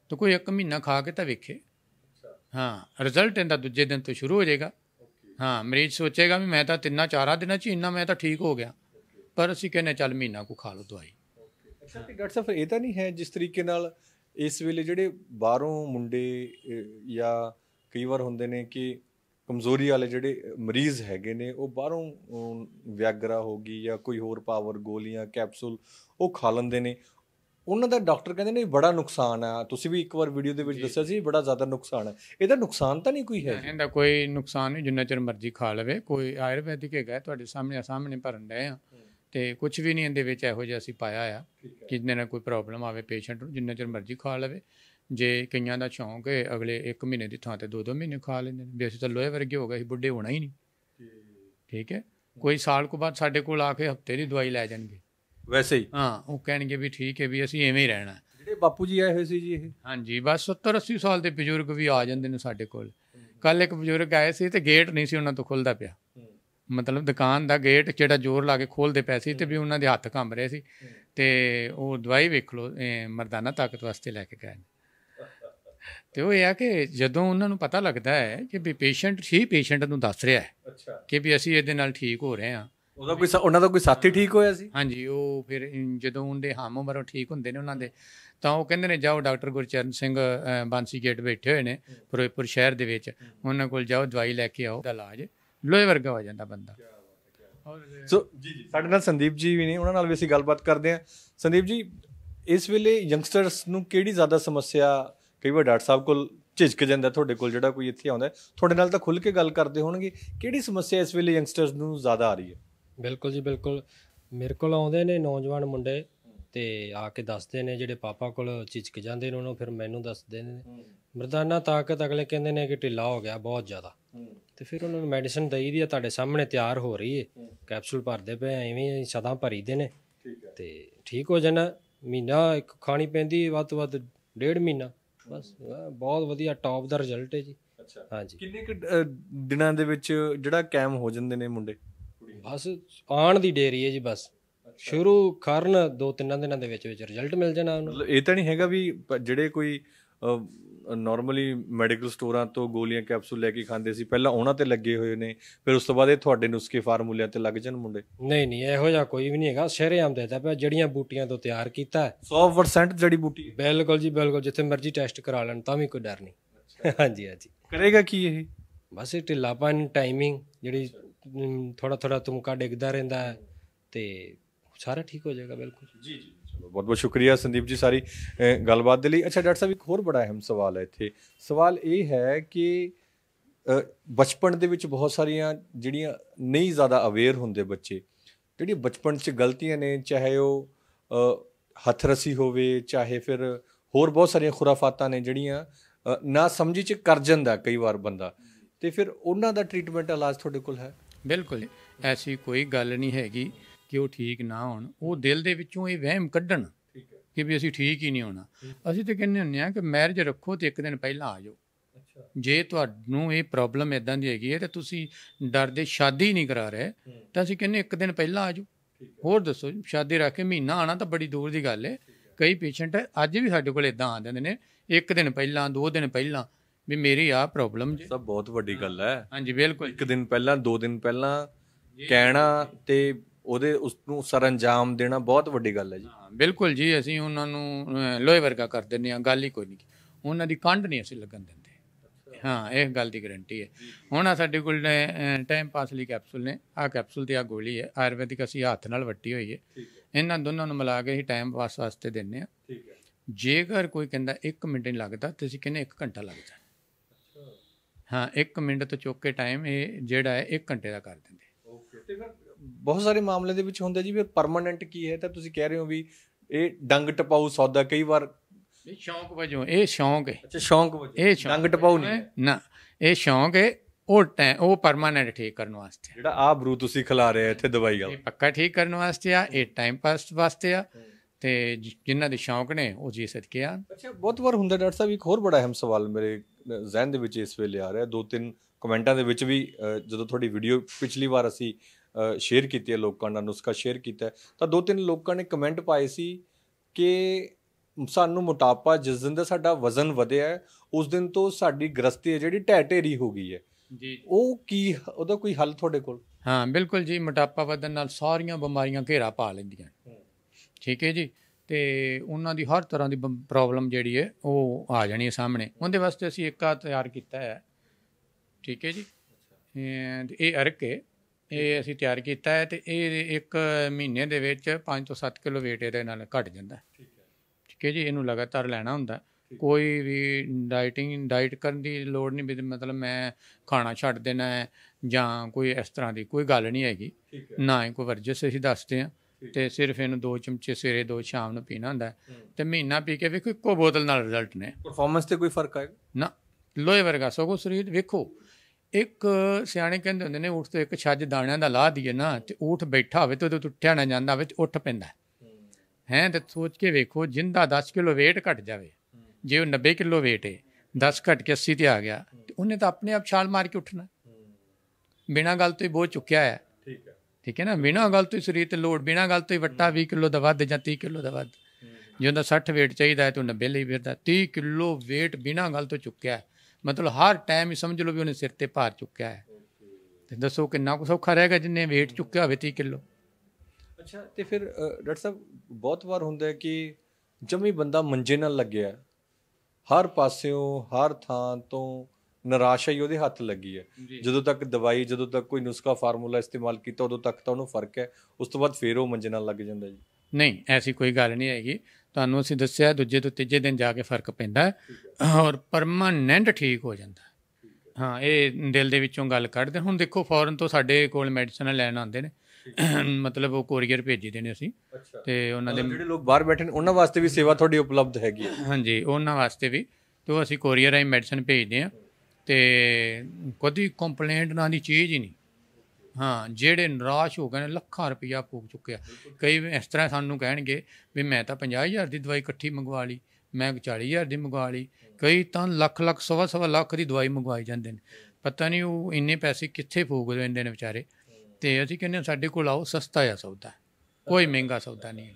ਤਾਂ ਕੋਈ ਇੱਕ ਮਹੀਨਾ ਖਾ ਕੇ ਤਾਂ ਵੇਖੇ ਹਾਂ ਰਿਜ਼ਲਟ ਇਹਦਾ ਦੂਜੇ ਦਿਨ ਤੋਂ ਸ਼ੁਰੂ ਹੋ ਜਾਏਗਾ ਹਾਂ ਮਰੀਜ਼ ਸੋਚੇਗਾ ਵੀ ਮੈਂ ਤਾਂ ਤਿੰਨਾ ਚਾਰਾ ਦਿਨਾਂ ਚ ਇੰਨਾ ਮੈਂ ਤਾਂ ਠੀਕ ਹੋ ਗਿਆ ਪਰ ਅਸੀਂ ਕਹਿੰਨੇ ਚੱਲ ਮਹੀਨਾ ਕੋ ਖਾ ਲਓ ਦਵਾਈ ਅੱਛਾ ਤੇ ਡਾਕਟਰ ਸਾਹਿਬ ਇਹ ਤਾਂ ਨਹੀਂ ਹੈ ਜਿਸ ਤਰੀਕੇ ਨਾਲ ਇਸ ਵੇਲੇ ਜਿਹੜੇ ਬਾਹਰੋਂ ਮੁੰਡੇ ਜਾਂ ਕਈ ਵਾਰ ਹੁੰਦੇ ਨੇ ਕਿ ਕਮਜ਼ੋਰੀ ਵਾਲੇ ਜਿਹੜੇ ਮਰੀਜ਼ ਹੈਗੇ ਨੇ ਉਹ ਬਾਹਰੋਂ ਵਿਆਗਰਾ ਹੋ ਗਈ ਜਾਂ ਕੋਈ ਹੋਰ ਪਾਵਰ ਗੋਲੀਆਂ ਕੈਪਸੂਲ ਉਹ ਖਾ ਲੈਂਦੇ ਨੇ ਉਹਨਾਂ ਦਾ ਡਾਕਟਰ ਕਹਿੰਦੇ ਨੇ ਬੜਾ ਨੁਕਸਾਨ ਆ ਤੁਸੀਂ ਵੀ ਇੱਕ ਵਾਰ ਵੀਡੀਓ ਦੇ ਵਿੱਚ ਦੱਸਿਆ ਸੀ ਬੜਾ ਜ਼ਿਆਦਾ ਨੁਕਸਾਨ ਹੈ ਇਹਦਾ ਨੁਕਸਾਨ ਤਾਂ ਨਹੀਂ ਕੋਈ ਹੈ ਇਹਦਾ ਕੋਈ ਨੁਕਸਾਨ ਨਹੀਂ ਜਿੰਨਾ ਚਿਰ ਮਰਜ਼ੀ ਖਾ ਲਵੇ ਕੋਈ ਆਯੁਰਵੈਦਿਕ ਹੈਗਾ ਤੁਹਾਡੇ ਸਾਹਮਣੇ ਸਾਹਮਣੇ ਭਰਨ ਡਏ ਆ ਤੇ ਕੁਝ ਵੀ ਨਹੀਂ ਇਹਦੇ ਵਿੱਚ ਇਹੋ ਜਿਹਾ ਅਸੀਂ ਪਾਇਆ ਆ ਕਿ ਜਿੰਨੇ ਨਾਲ ਕੋਈ ਪ੍ਰੋਬਲਮ ਆਵੇ ਪੇਸ਼ੈਂਟ ਨੂੰ ਜਿੰਨਾ ਚਿਰ ਮਰਜ਼ੀ ਖਾ ਲਵੇ ਜੇ ਕਈਆਂ ਦਾ ਸ਼ੌਂਕ ਹੈ ਅਗਲੇ 1 ਮਹੀਨੇ ਦੀ ਥਾਂ ਤੇ 2-2 ਮਹੀਨੇ ਖਾ ਲੈਂਦੇ ਨੇ ਵੈਸੇ ਤਾਂ ਲੋਹੇ ਵਰਗੇ ਹੋ ਗਏ ਸੀ ਬੁੱਢੇ ਹੋਣਾ ਹੀ ਨਹੀਂ ਠੀਕ ਹੈ ਕੋਈ ਸਾਲ ਕੋ ਬਾਅਦ ਸਾਡੇ ਕੋਲ ਆ ਕੇ ਹਫਤੇ ਦੀ ਦਵਾਈ ਲੈ ਜਾਣਗੇ ਵੈਸੇ ਹੀ ਹਾਂ ਉਹ ਕਹਿਣਗੇ ਵੀ ਠੀਕ ਹੈ ਵੀ ਅਸੀਂ ਐਵੇਂ ਹੀ ਰਹਿਣਾ ਜਿਹੜੇ ਬਾਪੂ ਜੀ ਆਏ ਹੋਏ ਸੀ ਜੀ ਇਹ ਹਾਂਜੀ ਬਸ 70 80 ਸਾਲ ਦੇ ਬਜ਼ੁਰਗ ਵੀ ਆ ਜਾਂਦੇ ਨੇ ਸਾਡੇ ਕੋਲ ਕੱਲ ਇੱਕ ਬਜ਼ੁਰਗ ਆਏ ਸੀ ਤੇ ਗੇਟ ਨਹੀਂ ਸੀ ਉਹਨਾਂ ਤੋਂ ਖੁੱਲਦਾ ਪਿਆ ਮਤਲਬ ਦੁਕਾਨ ਦਾ ਗੇਟ ਜਿਹੜਾ ਜ਼ੋਰ ਲਾ ਕੇ ਖੋਲਦੇ ਪੈ ਸੀ ਤੇ ਵੀ ਉਹਨਾਂ ਦੇ ਹੱਥ ਕੰਬ ਰਹੇ ਸੀ ਤੇ ਉਹ ਦਵਾਈ ਵੇਖ ਲੋ ਮਰਦਾਨਾ ਤਾਕਤ ਵਾਸਤੇ ਲੈ ਕੇ ਗਏ ਨੇ ਤੇ ਉਹ ਇਹ ਆ ਕਿ ਜਦੋਂ ਉਹਨਾਂ ਨੂੰ ਪਤਾ ਲੱਗਦਾ ਹੈ ਕਿ ਵੀ ਪੇਸ਼ੈਂਟ ਹੀ ਪੇਸ਼ੈਂਟ ਨੂੰ ਦੱਸ ਰਿਹਾ ਹੈ ਅੱਛਾ ਕਿ ਵੀ ਅਸੀਂ ਇਹਦੇ ਨਾਲ ਠੀਕ ਹੋ ਰਹੇ ਹਾਂ ਉਹਦਾ ਕੋਈ ਉਹਨਾਂ ਦਾ ਕੋਈ ਸਾਥੀ ਠੀਕ ਹੋਇਆ ਸੀ ਹਾਂਜੀ ਉਹ ਫਿਰ ਜਦੋਂ ਉਹਦੇ ਹਮ ਉਮਰੋਂ ਠੀਕ ਹੁੰਦੇ ਨੇ ਉਹਨਾਂ ਦੇ ਤਾਂ ਉਹ ਕਹਿੰਦੇ ਨੇ ਜਾਓ ਡਾਕਟਰ ਗੁਰਚਰਨ ਸਿੰਘ ਬਾਂਸੀ ਗੇਟ ਬੈਠੇ ਹੋਏ ਨੇ ਫਿਰੋਜ਼ਪੁਰ ਸ਼ਹਿਰ ਦੇ ਵਿੱਚ ਉਹਨਾਂ ਕੋਲ ਜਾਓ ਦਵਾਈ ਲੈ ਕੇ ਆਓ ਦਾ ਇਲਾਜ ਲੋਹੇ ਵਰਗਾ ਹੋ ਜਾਂਦਾ ਬੰਦਾ ਸੋ ਜੀ ਜੀ ਸਾਡੇ ਨਾਲ ਸੰਦੀਪ ਜੀ ਵੀ ਨੇ ਉਹਨਾਂ ਨਾਲ ਵੀ ਅਸੀਂ ਗੱਲਬਾਤ ਕਰਦੇ ਹਾਂ ਸੰਦੀਪ ਜੀ ਇਸ ਵੇਲੇ ਯੰਗਸਟਰਸ ਨੂੰ ਕਿਹੜੀ ਜ਼ਿਆਦਾ ਸਮੱਸਿਆ ਕਈ ਵਾਰ ਡਾਕਟਰ ਸਾਹਿਬ ਕੋਲ ਝਿਜਕ ਜਾਂਦਾ ਤੁਹਾਡੇ ਕੋਲ ਜਿਹੜਾ ਕੋਈ ਇੱਥੇ ਆਉਂਦਾ ਤੁਹਾਡੇ ਨਾਲ ਤਾਂ ਖੁੱਲ ਕੇ ਗੱਲ ਕਰਦੇ ਹੋਣਗੇ ਕਿਹੜੀ ਸਮੱਸਿਆ ਇਸ ਵੇਲੇ ਯੰਗਸਟਰਸ ਨੂੰ ਜ਼ਿਆਦਾ ਆ ਰਹੀ ਹੈ ਬਿਲਕੁਲ ਜੀ ਬਿਲਕੁਲ ਮੇਰੇ ਕੋਲ ਆਉਂਦੇ ਨੇ ਨੌਜਵਾਨ ਮੁੰਡੇ ਤੇ ਆ ਕੇ ਦੱਸਦੇ ਨੇ ਜਿਹੜੇ ਪਾਪਾ ਕੋਲ ਝਿਜਕ ਜਾਂਦੇ ਨੇ ਉਹਨੂੰ ਫਿਰ ਮੈਨੂੰ ਦੱਸਦੇ ਨੇ ਮਰਦਾਨਾ ਤਾਕਤ ਅਗਲੇ ਕਹਿੰਦੇ ਨੇ ਕਿ ਢਿੱਲਾ ਹੋ ਗਿਆ ਬਹੁਤ ਜ਼ਿਆਦਾ ਤੇ ਫਿਰ ਉਹਨਾਂ ਨੂੰ ਮੈਡੀਸਿਨ ਦਈ ਦੀ ਆ ਤੁਹਾਡੇ ਸਾਹਮਣੇ ਤਿਆਰ ਹੋ ਰਹੀ ਹੈ ਕੈਪਸੂਲ ਭਰਦੇ ਪਏ ਐਵੇਂ ਸਦਾ ਭਰੀਦੇ ਨੇ ਠੀਕ ਹੈ ਤੇ ਠੀਕ ਹੋ ਜਾਣਾ ਮਹੀਨਾ ਇੱਕ ਖਾਣੀ ਪੈਂਦੀ ਵੱਧ ਤੋਂ ਵੱਧ ਡੇਢ ਮਹੀਨਾ ਬਸ ਬਹੁਤ ਵਧੀਆ ਟੌਪ ਦਾ ਰਿਜ਼ਲਟ ਹੈ ਜੀ ਅੱਛਾ ਹਾਂਜੀ ਕਿੰਨੇ ਦਿਨਾਂ ਦੇ ਵਿੱਚ ਜਿਹੜਾ ਕੈਮ ਹੋ ਜਾਂਦੇ ਨੇ ਮੁੰਡੇ ਬਸ ਆਣ ਦੀ ਡੇਰੀ ਹੈ ਜੀ ਬਸ ਸ਼ੁਰੂ ਕਰਨ ਦੋ ਤਿੰਨਾਂ ਦਿਨਾਂ ਦੇ ਵਿੱਚ ਵਿੱਚ ਰਿਜ਼ਲਟ ਮਿਲ ਜਾਣਾ ਉਹਨੂੰ ਮਤਲਬ ਇਹ ਤਾਂ ਨਹੀਂ ਹੈਗਾ ਵੀ ਜਿਹੜੇ ਕੋਈ ਨਾਰਮਲੀ ਮੈਡੀਕਲ ਸਟੋਰਾਂ ਤੋਂ ਗੋਲੀਆਂ ਕੈਪਸੂਲ ਲੈ ਕੇ ਖਾਂਦੇ ਸੀ ਪਹਿਲਾਂ ਉਹਨਾਂ ਤੇ ਲੱਗੇ ਹੋਏ ਨੇ ਫਿਰ ਉਸ ਤੋਂ ਬਾਅਦ ਇਹ ਤੁਹਾਡੇ ਨੁਸਖੇ ਫਾਰਮੂਲਿਆਂ ਤੇ ਲੱਗ ਜਾਣ ਮੁੰਡੇ ਨਹੀਂ ਨਹੀਂ ਇਹੋ ਜਿਹਾ ਕੋਈ ਵੀ ਨਹੀਂ ਹੈਗਾ ਆਮ ਦੇਦਾ ਪਿਆ ਜੜੀਆਂ ਬੂਟੀਆਂ ਤੋਂ ਤਿਆਰ ਕੀਤਾ 100% ਜੜੀ ਬੂਟੀ ਬਿਲਕੁਲ ਜੀ ਬਿਲਕੁਲ ਜਿੱਥੇ ਮਰਜ਼ੀ ਟੈਸਟ ਕਰਾ ਲੈਣ ਤਾਂ ਵੀ ਕੋਈ ਡਰ ਨਹੀਂ ਹਾਂਜੀ ਹਾਂਜੀ ਕਰੇਗਾ ਕੀ ਇਹ ਬਸ ਇਹ ਢਿੱਲਾਪਨ ਟਾਈਮਿੰਗ ਜਿਹੜੀ ਥੋੜਾ ਥੋੜਾ ਤੁਮਕਾ ਡਿੱਗਦਾ ਰਹਿੰਦਾ ਤੇ ਸਾਰਾ ਠੀਕ ਹੋ ਜਾਏਗਾ ਬਿਲਕੁਲ ਜੀ ਜੀ ਚਲੋ ਬਹੁਤ ਬਹੁਤ ਸ਼ੁਕਰੀਆ ਸੰਦੀਪ ਜੀ ਸਾਰੀ ਗੱਲਬਾਤ ਦੇ ਲਈ ਅੱਛਾ ਡਾਕਟਰ ਸਾਹਿਬ ਇੱਕ ਹੋਰ ਬੜਾ ਅਹਿਮ ਸਵਾਲ ਹੈ ਇੱਥੇ ਸਵਾਲ ਇਹ ਹੈ ਕਿ ਬਚਪਨ ਦੇ ਵਿੱਚ ਬਹੁਤ ਸਾਰੀਆਂ ਜਿਹੜੀਆਂ ਨਹੀਂ ਜ਼ਿਆਦਾ ਅਵੇਅਰ ਹੁੰਦੇ ਬੱਚੇ ਜਿਹੜੀ ਬਚਪਨ 'ਚ ਗਲਤੀਆਂ ਨੇ ਚਾਹੇ ਉਹ ਰਸੀ ਹੋਵੇ ਚਾਹੇ ਫਿਰ ਹੋਰ ਬਹੁਤ ਸਾਰੀਆਂ ਖੁਰਾਫਾਤਾਂ ਨੇ ਜਿਹੜੀਆਂ ਨਾ ਸਮਝੀ 'ਚ ਕਰ ਜਾਂਦਾ ਕਈ ਵਾਰ ਬੰਦਾ ਤੇ ਫਿਰ ਉਹਨਾਂ ਦਾ ਟ੍ਰੀਟਮੈਂਟ ਇਲਾਜ ਤੁਹਾਡੇ ਕੋਲ ਹੈ ਬਿਲਕੁਲ ਐਸੀ ਕੋਈ ਗੱਲ ਨਹੀਂ ਹੈਗੀ ਕਿ ਉਹ ਠੀਕ ਨਾ ਹੋਣ ਉਹ ਦਿਲ ਦੇ ਵਿੱਚੋਂ ਇਹ ਵਹਿਮ ਕੱਢਣ ਕਿ ਵੀ ਅਸੀਂ ਠੀਕ ਹੀ ਨਹੀਂ ਹੋਣਾ ਅਸੀਂ ਤੇ ਕਹਿੰਦੇ ਹੁੰਨੇ ਆ ਕਿ ਮੈਰਿਜ ਰੱਖੋ ਤੇ ਇੱਕ ਦਿਨ ਪਹਿਲਾਂ ਆ ਜਾਓ ਜੇ ਤੁਹਾਨੂੰ ਇਹ ਪ੍ਰੋਬਲਮ ਇਦਾਂ ਦੀ ਹੈਗੀ ਹੈ ਤੇ ਤੁਸੀਂ ਡਰਦੇ ਸ਼ਾਦੀ ਨਹੀਂ ਕਰਾ ਰਹੇ ਤਾਂ ਅਸੀਂ ਕਹਿੰਦੇ ਇੱਕ ਦਿਨ ਪਹਿਲਾਂ ਆ ਜਾਓ ਹੋਰ ਦੱਸੋ ਸ਼ਾਦੀ ਰੱਖ ਕੇ ਮਹੀਨਾ ਆਣਾ ਤਾਂ ਬੜੀ ਦੂਰ ਦੀ ਗੱਲ ਹੈ ਕਈ ਪੇਸ਼ੈਂਟ ਅੱਜ ਵੀ ਸਾਡੇ ਕੋਲ ਇਦਾਂ ਆਉਂਦੇ ਨੇ ਇੱਕ ਦਿਨ ਪਹਿਲਾਂ ਦੋ ਦਿਨ ਪਹਿਲਾਂ ਵੀ ਮੇਰੀ ਆ ਪ੍ਰੋਬਲਮ ਜੀ ਸਭ ਬਹੁਤ ਵੱਡੀ ਗੱਲ ਹੈ ਹਾਂਜੀ ਬਿਲਕੁਲ ਇੱਕ ਦਿਨ ਪਹਿਲਾਂ ਦੋ ਦਿਨ ਪਹਿਲਾਂ ਕਹਿਣਾ ਤੇ ਉਹਦੇ ਉਸ ਨੂੰ ਸਰੰਜਾਮ ਦੇਣਾ ਬਹੁਤ ਵੱਡੀ ਗੱਲ ਹੈ ਜੀ ਬਿਲਕੁਲ ਜੀ ਅਸੀਂ ਉਹਨਾਂ ਨੂੰ ਲੋਹੇ ਵਰਗਾ ਕਰ ਦਿੰਦੇ ਆ ਗੱਲ ਹੀ ਕੋਈ ਨਹੀਂ ਉਹਨਾਂ ਦੀ ਕੰਡ ਨਹੀਂ ਅਸੀਂ ਲੱਗਣ ਦਿੰਦੇ ਹਾਂ ਇਹ ਗੱਲ ਦੀ ਗਰੰਟੀ ਹੈ ਹੁਣ ਆ ਸਾਡੇ ਕੋਲ ਟਾਈਮ ਪਾਸ ਲਈ ਕੈਪਸੂਲ ਨੇ ਆ ਕੈਪਸੂਲ ਤੇ ਆ ਗੋਲੀ ਹੈ ਆਯੁਰਵੈਦਿਕ ਅਸੀਂ ਹੱਥ ਨਾਲ ਵੱਟੀ ਹੋਈ ਹੈ ਇਹਨਾਂ ਦੋਨਾਂ ਨੂੰ ਮਿਲਾ ਕੇ ਹੀ ਟਾਈਮ ਪਾਸ ਵਾਸਤੇ ਦਿੰਨੇ ਆ ਠੀਕ ਹੈ ਜੇਕਰ ਕੋਈ ਕਹਿੰਦਾ 1 ਮਿੰਟ ਨਹੀਂ ਲੱਗਦਾ ਤੇ ਅਸੀਂ ਕਹਿੰਦੇ 1 ਘੰਟਾ ਲੱਗਦਾ ਹਾਂ 1 ਮਿੰਟ ਤੋਂ ਚੁੱਕ ਕੇ ਟਾਈਮ ਇਹ ਜਿਹੜਾ ਹੈ 1 ਘੰਟੇ ਦਾ ਕਰ ਦਿੰਦੇ ਬਹੁਤ ਸਾਰੇ ਮਾਮਲੇ ਦੇ ਵਿੱਚ ਹੁੰਦਾ ਜੀ ਵੀ ਪਰਮਨੈਂਟ ਕੀ ਹੈ ਤਾਂ ਤੁਸੀਂ ਕਹਿ ਰਹੇ ਹੋ ਵੀ ਇਹ ਡੰਗ ਟਪਾਉ ਸੌਦਾ ਕਈ ਵਾਰ ਇਹ ਸ਼ੌਂਕ ਵਜੋਂ ਇਹ ਸ਼ੌਂਕ ਹੈ ਅੱਛਾ ਸ਼ੌਂਕ ਵਜੋਂ ਇਹ ਡੰਗ ਟਪਾਉ ਨਹੀਂ ਨਾ ਇਹ ਸ਼ੌਂਕ ਹੈ ਉਹ ਟਾਈਮ ਉਹ ਪਰਮਾਨੈਂਟ ਠੀਕ ਕਰਨ ਵਾਸਤੇ ਜਿਹੜਾ ਆ ਬਰੂ ਤੁਸੀਂ ਖਿਲਾ ਰਹੇ ਇੱਥੇ ਦਵਾਈ ਆ ਇਹ ਪੱਕਾ ਠੀਕ ਕਰਨ ਵਾਸਤੇ ਆ ਇਹ ਟਾਈਮ ਪਾਸ ਵਾਸਤੇ ਆ ਤੇ ਜਿਨ੍ਹਾਂ ਦੇ ਸ਼ੌਂਕ ਨੇ ਉਹ ਜੀ ਸਦਕੇ ਆ ਅੱਛਾ ਬਹੁਤ ਵਾਰ ਹੁੰਦਾ ਡਾਕਟਰ ਸਾਹਿਬ ਇੱਕ ਹੋਰ ਬੜਾ ਅਹਿਮ ਸਵਾਲ ਮੇਰੇ ਜ਼ਿਹਨ ਦੇ ਵਿੱਚ ਇਸ ਵੇਲੇ ਆ ਰਿਹਾ ਦੋ ਤਿੰਨ ਕਮੈਂਟਾਂ ਦੇ ਵਿੱਚ ਵੀ ਜਦੋਂ ਤੁਹਾਡੀ ਵੀਡੀਓ ਪਿਛਲੀ ਵਾਰ ਅਸੀਂ ਸ਼ੇਅਰ ਕੀਤੀ ਹੈ ਲੋਕਾਂ ਦਾ ਨੁਸਖਾ ਸ਼ੇਅਰ ਕੀਤਾ ਤਾਂ ਦੋ ਤਿੰਨ ਲੋਕਾਂ ਨੇ ਕਮੈਂਟ ਪਾਏ ਸੀ ਕਿ ਸਾਨੂੰ ਮੋਟਾਪਾ ਜਿਸ ਦਿਨ ਦਾ ਸਾਡਾ ਵਜ਼ਨ ਵਧਿਆ ਹੈ ਉਸ ਦਿਨ ਤੋਂ ਸਾਡੀ ਗ੍ਰਸਤੀ ਹੈ ਜਿਹੜੀ ਢਹਿ ਢੇਰੀ ਹੋ ਗਈ ਹੈ ਜੀ ਉਹ ਕੀ ਉਹਦਾ ਕੋਈ ਹੱਲ ਤੁਹਾਡੇ ਕੋਲ ਹਾਂ ਬਿਲਕੁਲ ਜੀ ਮੋਟਾਪਾ ਵਧਣ ਨਾਲ ਸਾਰੀਆਂ ਬਿਮਾਰੀਆਂ ਘੇਰਾ ਪਾ ਲੈਂਦੀਆਂ ਠੀਕ ਹੈ ਜੀ ਤੇ ਉਹਨਾਂ ਦੀ ਹਰ ਤਰ੍ਹਾਂ ਦੀ ਪ੍ਰੋਬਲਮ ਜਿਹੜੀ ਹੈ ਉਹ ਆ ਜਾਣੀ ਹੈ ਸਾਹਮਣੇ ਉਹਦੇ ਵਾਸਤੇ ਅਸੀਂ ਇੱਕ ਆ ਤਿਆਰ ਕੀਤਾ ਹੈ ਠੀਕ ਹੈ ਜੀ ਐਂਡ ਇਹ ਅਰਕੇ ਇਹ ਅਸੀਂ ਤਿਆਰ ਕੀਤਾ ਹੈ ਤੇ ਇਹ ਇੱਕ ਮਹੀਨੇ ਦੇ ਵਿੱਚ 5 ਤੋਂ 7 ਕਿਲੋ weight ਇਹਦੇ ਨਾਲ ਘਟ ਜਾਂਦਾ ਠੀਕ ਹੈ ਠੀਕ ਹੈ ਜੀ ਇਹਨੂੰ ਲਗਾਤਾਰ ਲੈਣਾ ਹੁੰਦਾ ਕੋਈ ਵੀ ਡਾਈਟਿੰਗ ਡਾਈਟ ਕਰਨ ਦੀ ਲੋੜ ਨਹੀਂ ਮਤਲਬ ਮੈਂ ਖਾਣਾ ਛੱਡ ਦੇਣਾ ਹੈ ਜਾਂ ਕੋਈ ਇਸ ਤਰ੍ਹਾਂ ਦੀ ਕੋਈ ਗੱਲ ਨਹੀਂ ਹੈਗੀ ਨਾ ਹੀ ਕੋਈ ਵਰਜਸ਼ ਅਸੀਂ ਦੱਸਦੇ ਆ ਤੇ ਸਿਰਫ ਇਹਨੂੰ ਦੋ ਚਮਚੇ ਸਵੇਰੇ ਦੋ ਸ਼ਾਮ ਨੂੰ ਪੀਣਾ ਹੁੰਦਾ ਤੇ ਮਹੀਨਾ ਪੀ ਕੇ ਵੇਖੋ ਇੱਕੋ ਬੋਤਲ ਨਾਲ ਰਿਜ਼ਲਟ ਨੇ ਪਰਫਾਰਮੈਂਸ ਤੇ ਕੋਈ ਫਰਕ ਆਏਗਾ ਨਾ ਲੋਏ ਵਰਗਾ ਸਗੋਂ ਸਰੀਰ ਵੇਖੋ ਇੱਕ ਸਿਆਣੇ ਕਹਿੰਦੇ ਹੁੰਦੇ ਨੇ ਊਠ ਤੋਂ ਇੱਕ ਛੱਜ ਦਾਣਿਆਂ ਦਾ ਲਾਹ ਦੀਏ ਨਾ ਤੇ ਊਠ ਬੈਠਾ ਹੋਵੇ ਤੇ ਉਹ ਟੁੱਟਿਆ ਨਾ ਜਾਂਦਾ ਵਿੱਚ ਉੱਠ ਪੈਂਦਾ ਹੈ ਤੇ ਸੋਚ ਕੇ ਵੇਖੋ ਜਿੰਦਾ 10 ਕਿਲੋ weight ਘਟ ਜਾਵੇ ਜੇ ਉਹ 90 ਕਿਲੋ weight ਹੈ 10 ਘਟ ਕੇ 80 ਤੇ ਆ ਗਿਆ ਤੇ ਉਹਨੇ ਤਾਂ ਆਪਣੇ ਆਪ ਛਾਲ ਮਾਰ ਕੇ ਉੱਠਣਾ ਬਿਨਾਂ ਗੱਲ ਤੋਂ ਹੀ ਬੋਝ ਚੁੱਕਿਆ ਹੈ ਠੀਕ ਹੈ ਠੀਕ ਹੈ ਨਾ ਬਿਨਾਂ ਗੱਲ ਤੋਂ ਹੀ ਸਰੀਰ ਤੇ ਲੋਡ ਬਿਨਾਂ ਗੱਲ ਤੋਂ ਹੀ ਵੱਟਾ 20 ਕਿਲੋ ਦਾ ਵੱਧ ਜਾਂ 30 ਕਿਲੋ ਦਾ ਵੱਧ ਜੇ ਉਹਦਾ 60 weight ਚਾਹੀਦਾ ਹੈ ਤੇ 90 ਲਈ ਫਿਰਦਾ 30 ਕਿਲੋ weight ਬਿਨਾਂ ਗੱਲ ਤੋਂ ਚੁੱਕਿਆ ਹੈ ਮਤਲਬ ਹਰ ਟਾਈਮ ਹੀ ਸਮਝ ਲਓ ਵੀ ਉਹਨੇ ਸਿਰ ਤੇ ਭਾਰ ਚੁੱਕਿਆ ਹੈ ਤੇ ਦੱਸੋ ਕਿੰਨਾ ਕੁ ਸੌਖਾ ਰਹੇਗਾ ਜਿੰਨੇ weight ਚੁੱਕਿਆ ਹੋਵੇ 30 ਕਿਲੋ ਅੱਛਾ ਤੇ ਫਿਰ ਡਾਕਟਰ ਸਾਹਿਬ ਬਹੁਤ ਵਾਰ ਹੁੰਦਾ ਹੈ ਕਿ ਜਮੀ ਬੰਦਾ ਮੰਜੇ ਨਾਲ ਲੱਗਿਆ ਹਰ ਪਾਸਿਓਂ ਹਰ ਥਾਂ ਤੋਂ ਨਿਰਾਸ਼ਾ ਹੀ ਉਹਦੇ ਹੱਥ ਲੱਗੀ ਹੈ ਜਦੋਂ ਤੱਕ ਦਵਾਈ ਜਦੋਂ ਤੱਕ ਕੋਈ ਨੁਸਖਾ ਫਾਰਮੂਲਾ ਇਸਤੇਮਾਲ ਕੀਤਾ ਉਦੋਂ ਤੱਕ ਤਾਂ ਉਹਨੂੰ ਫਰਕ ਹੈ ਉਸ ਤੋਂ ਬਾਅਦ ਫੇਰ ਉਹ ਮੰਜੇ ਨਾਲ ਲੱਗ ਜਾਂਦਾ ਜੀ ਨਹੀਂ ਐਸੀ ਕੋਈ ਗੱਲ ਨਹੀਂ ਹੈਗੀ ਤੁਹਾਨੂੰ ਅਸੀਂ ਦੱਸਿਆ ਦੂਜੇ ਤੋਂ ਤੀਜੇ ਦਿਨ ਜਾ ਕੇ ਫਰਕ ਪੈਂਦਾ ਔਰ ਪਰਮਾਨੈਂਟ ਠੀਕ ਹੋ ਜਾਂਦਾ ਹਾਂ ਇਹ ਦਿਲ ਦੇ ਵਿੱਚੋਂ ਗੱਲ ਕੱਢਦੇ ਹੁਣ ਦੇਖੋ ਫੌਰਨ ਤੋਂ ਸਾਡੇ ਕੋਲ ਮੈਡੀਸਨ ਲੈਣ ਆਉਂਦੇ ਨੇ ਮਤਲਬ ਉਹ ਕੋਰੀਅਰ ਭੇਜੀ ਦੇਣੇ ਅਸੀਂ ਤੇ ਉਹਨਾਂ ਦੇ ਜਿਹੜੇ ਲੋਕ ਬਾਹਰ ਬੈਠੇ ਨੇ ਉਹਨਾਂ ਵਾਸਤੇ ਵੀ ਸੇਵਾ ਤੁਹਾਡੀ ਉਪਲਬਧ ਹੈਗੀ ਹੈ ਹਾਂਜੀ ਉਹਨਾਂ ਵਾਸਤੇ ਵੀ ਤੇ ਅਸੀਂ ਕੋਰੀਅਰ ਰਾਹੀਂ ਮੈਡੀਸਨ ਭੇਜਦੇ ਆ ਤੇ ਕੋਈ ਕੰਪਲੇਂਟ ਨਾਲ ਦੀ ਚੀਜ਼ ਹੀ ਨਹੀਂ ਹਾਂ ਜਿਹੜੇ ਨਿਰਾਸ਼ ਹੋ ਗਏ ਨੇ ਲੱਖਾਂ ਰੁਪਇਆ ਭੋਗ ਚੁੱਕਿਆ ਕਈ ਇਸ ਤਰ੍ਹਾਂ ਸਾਨੂੰ ਕਹਿਣਗੇ ਵੀ ਮੈਂ ਤਾਂ 50000 ਦੀ ਦਵਾਈ ਇਕੱਠੀ ਮੰਗਵਾ ਲਈ ਮੈਂ 40000 ਦੀ ਮੰਗਵਾ ਲਈ ਕਈ ਤਾਂ ਲੱਖ ਲੱਖ ਸਵਾ ਸਵਾ ਲੱਖ ਦੀ ਦਵਾਈ ਮੰਗਵਾਈ ਜਾਂਦੇ ਨੇ ਪਤਾ ਨਹੀਂ ਉਹ ਇੰਨੇ ਪੈਸੇ ਕਿੱਥੇ ਫੂਕ ਲੈਂਦੇ ਨੇ ਵਿਚਾਰੇ ਤੇ ਅਸੀਂ ਕਹਿੰਦੇ ਸਾਡੇ ਕੋਲ ਆਓ ਸਸਤਾ ਆ ਸੌਦਾ ਕੋਈ ਮਹਿੰਗਾ ਸੌਦਾ ਨਹੀਂ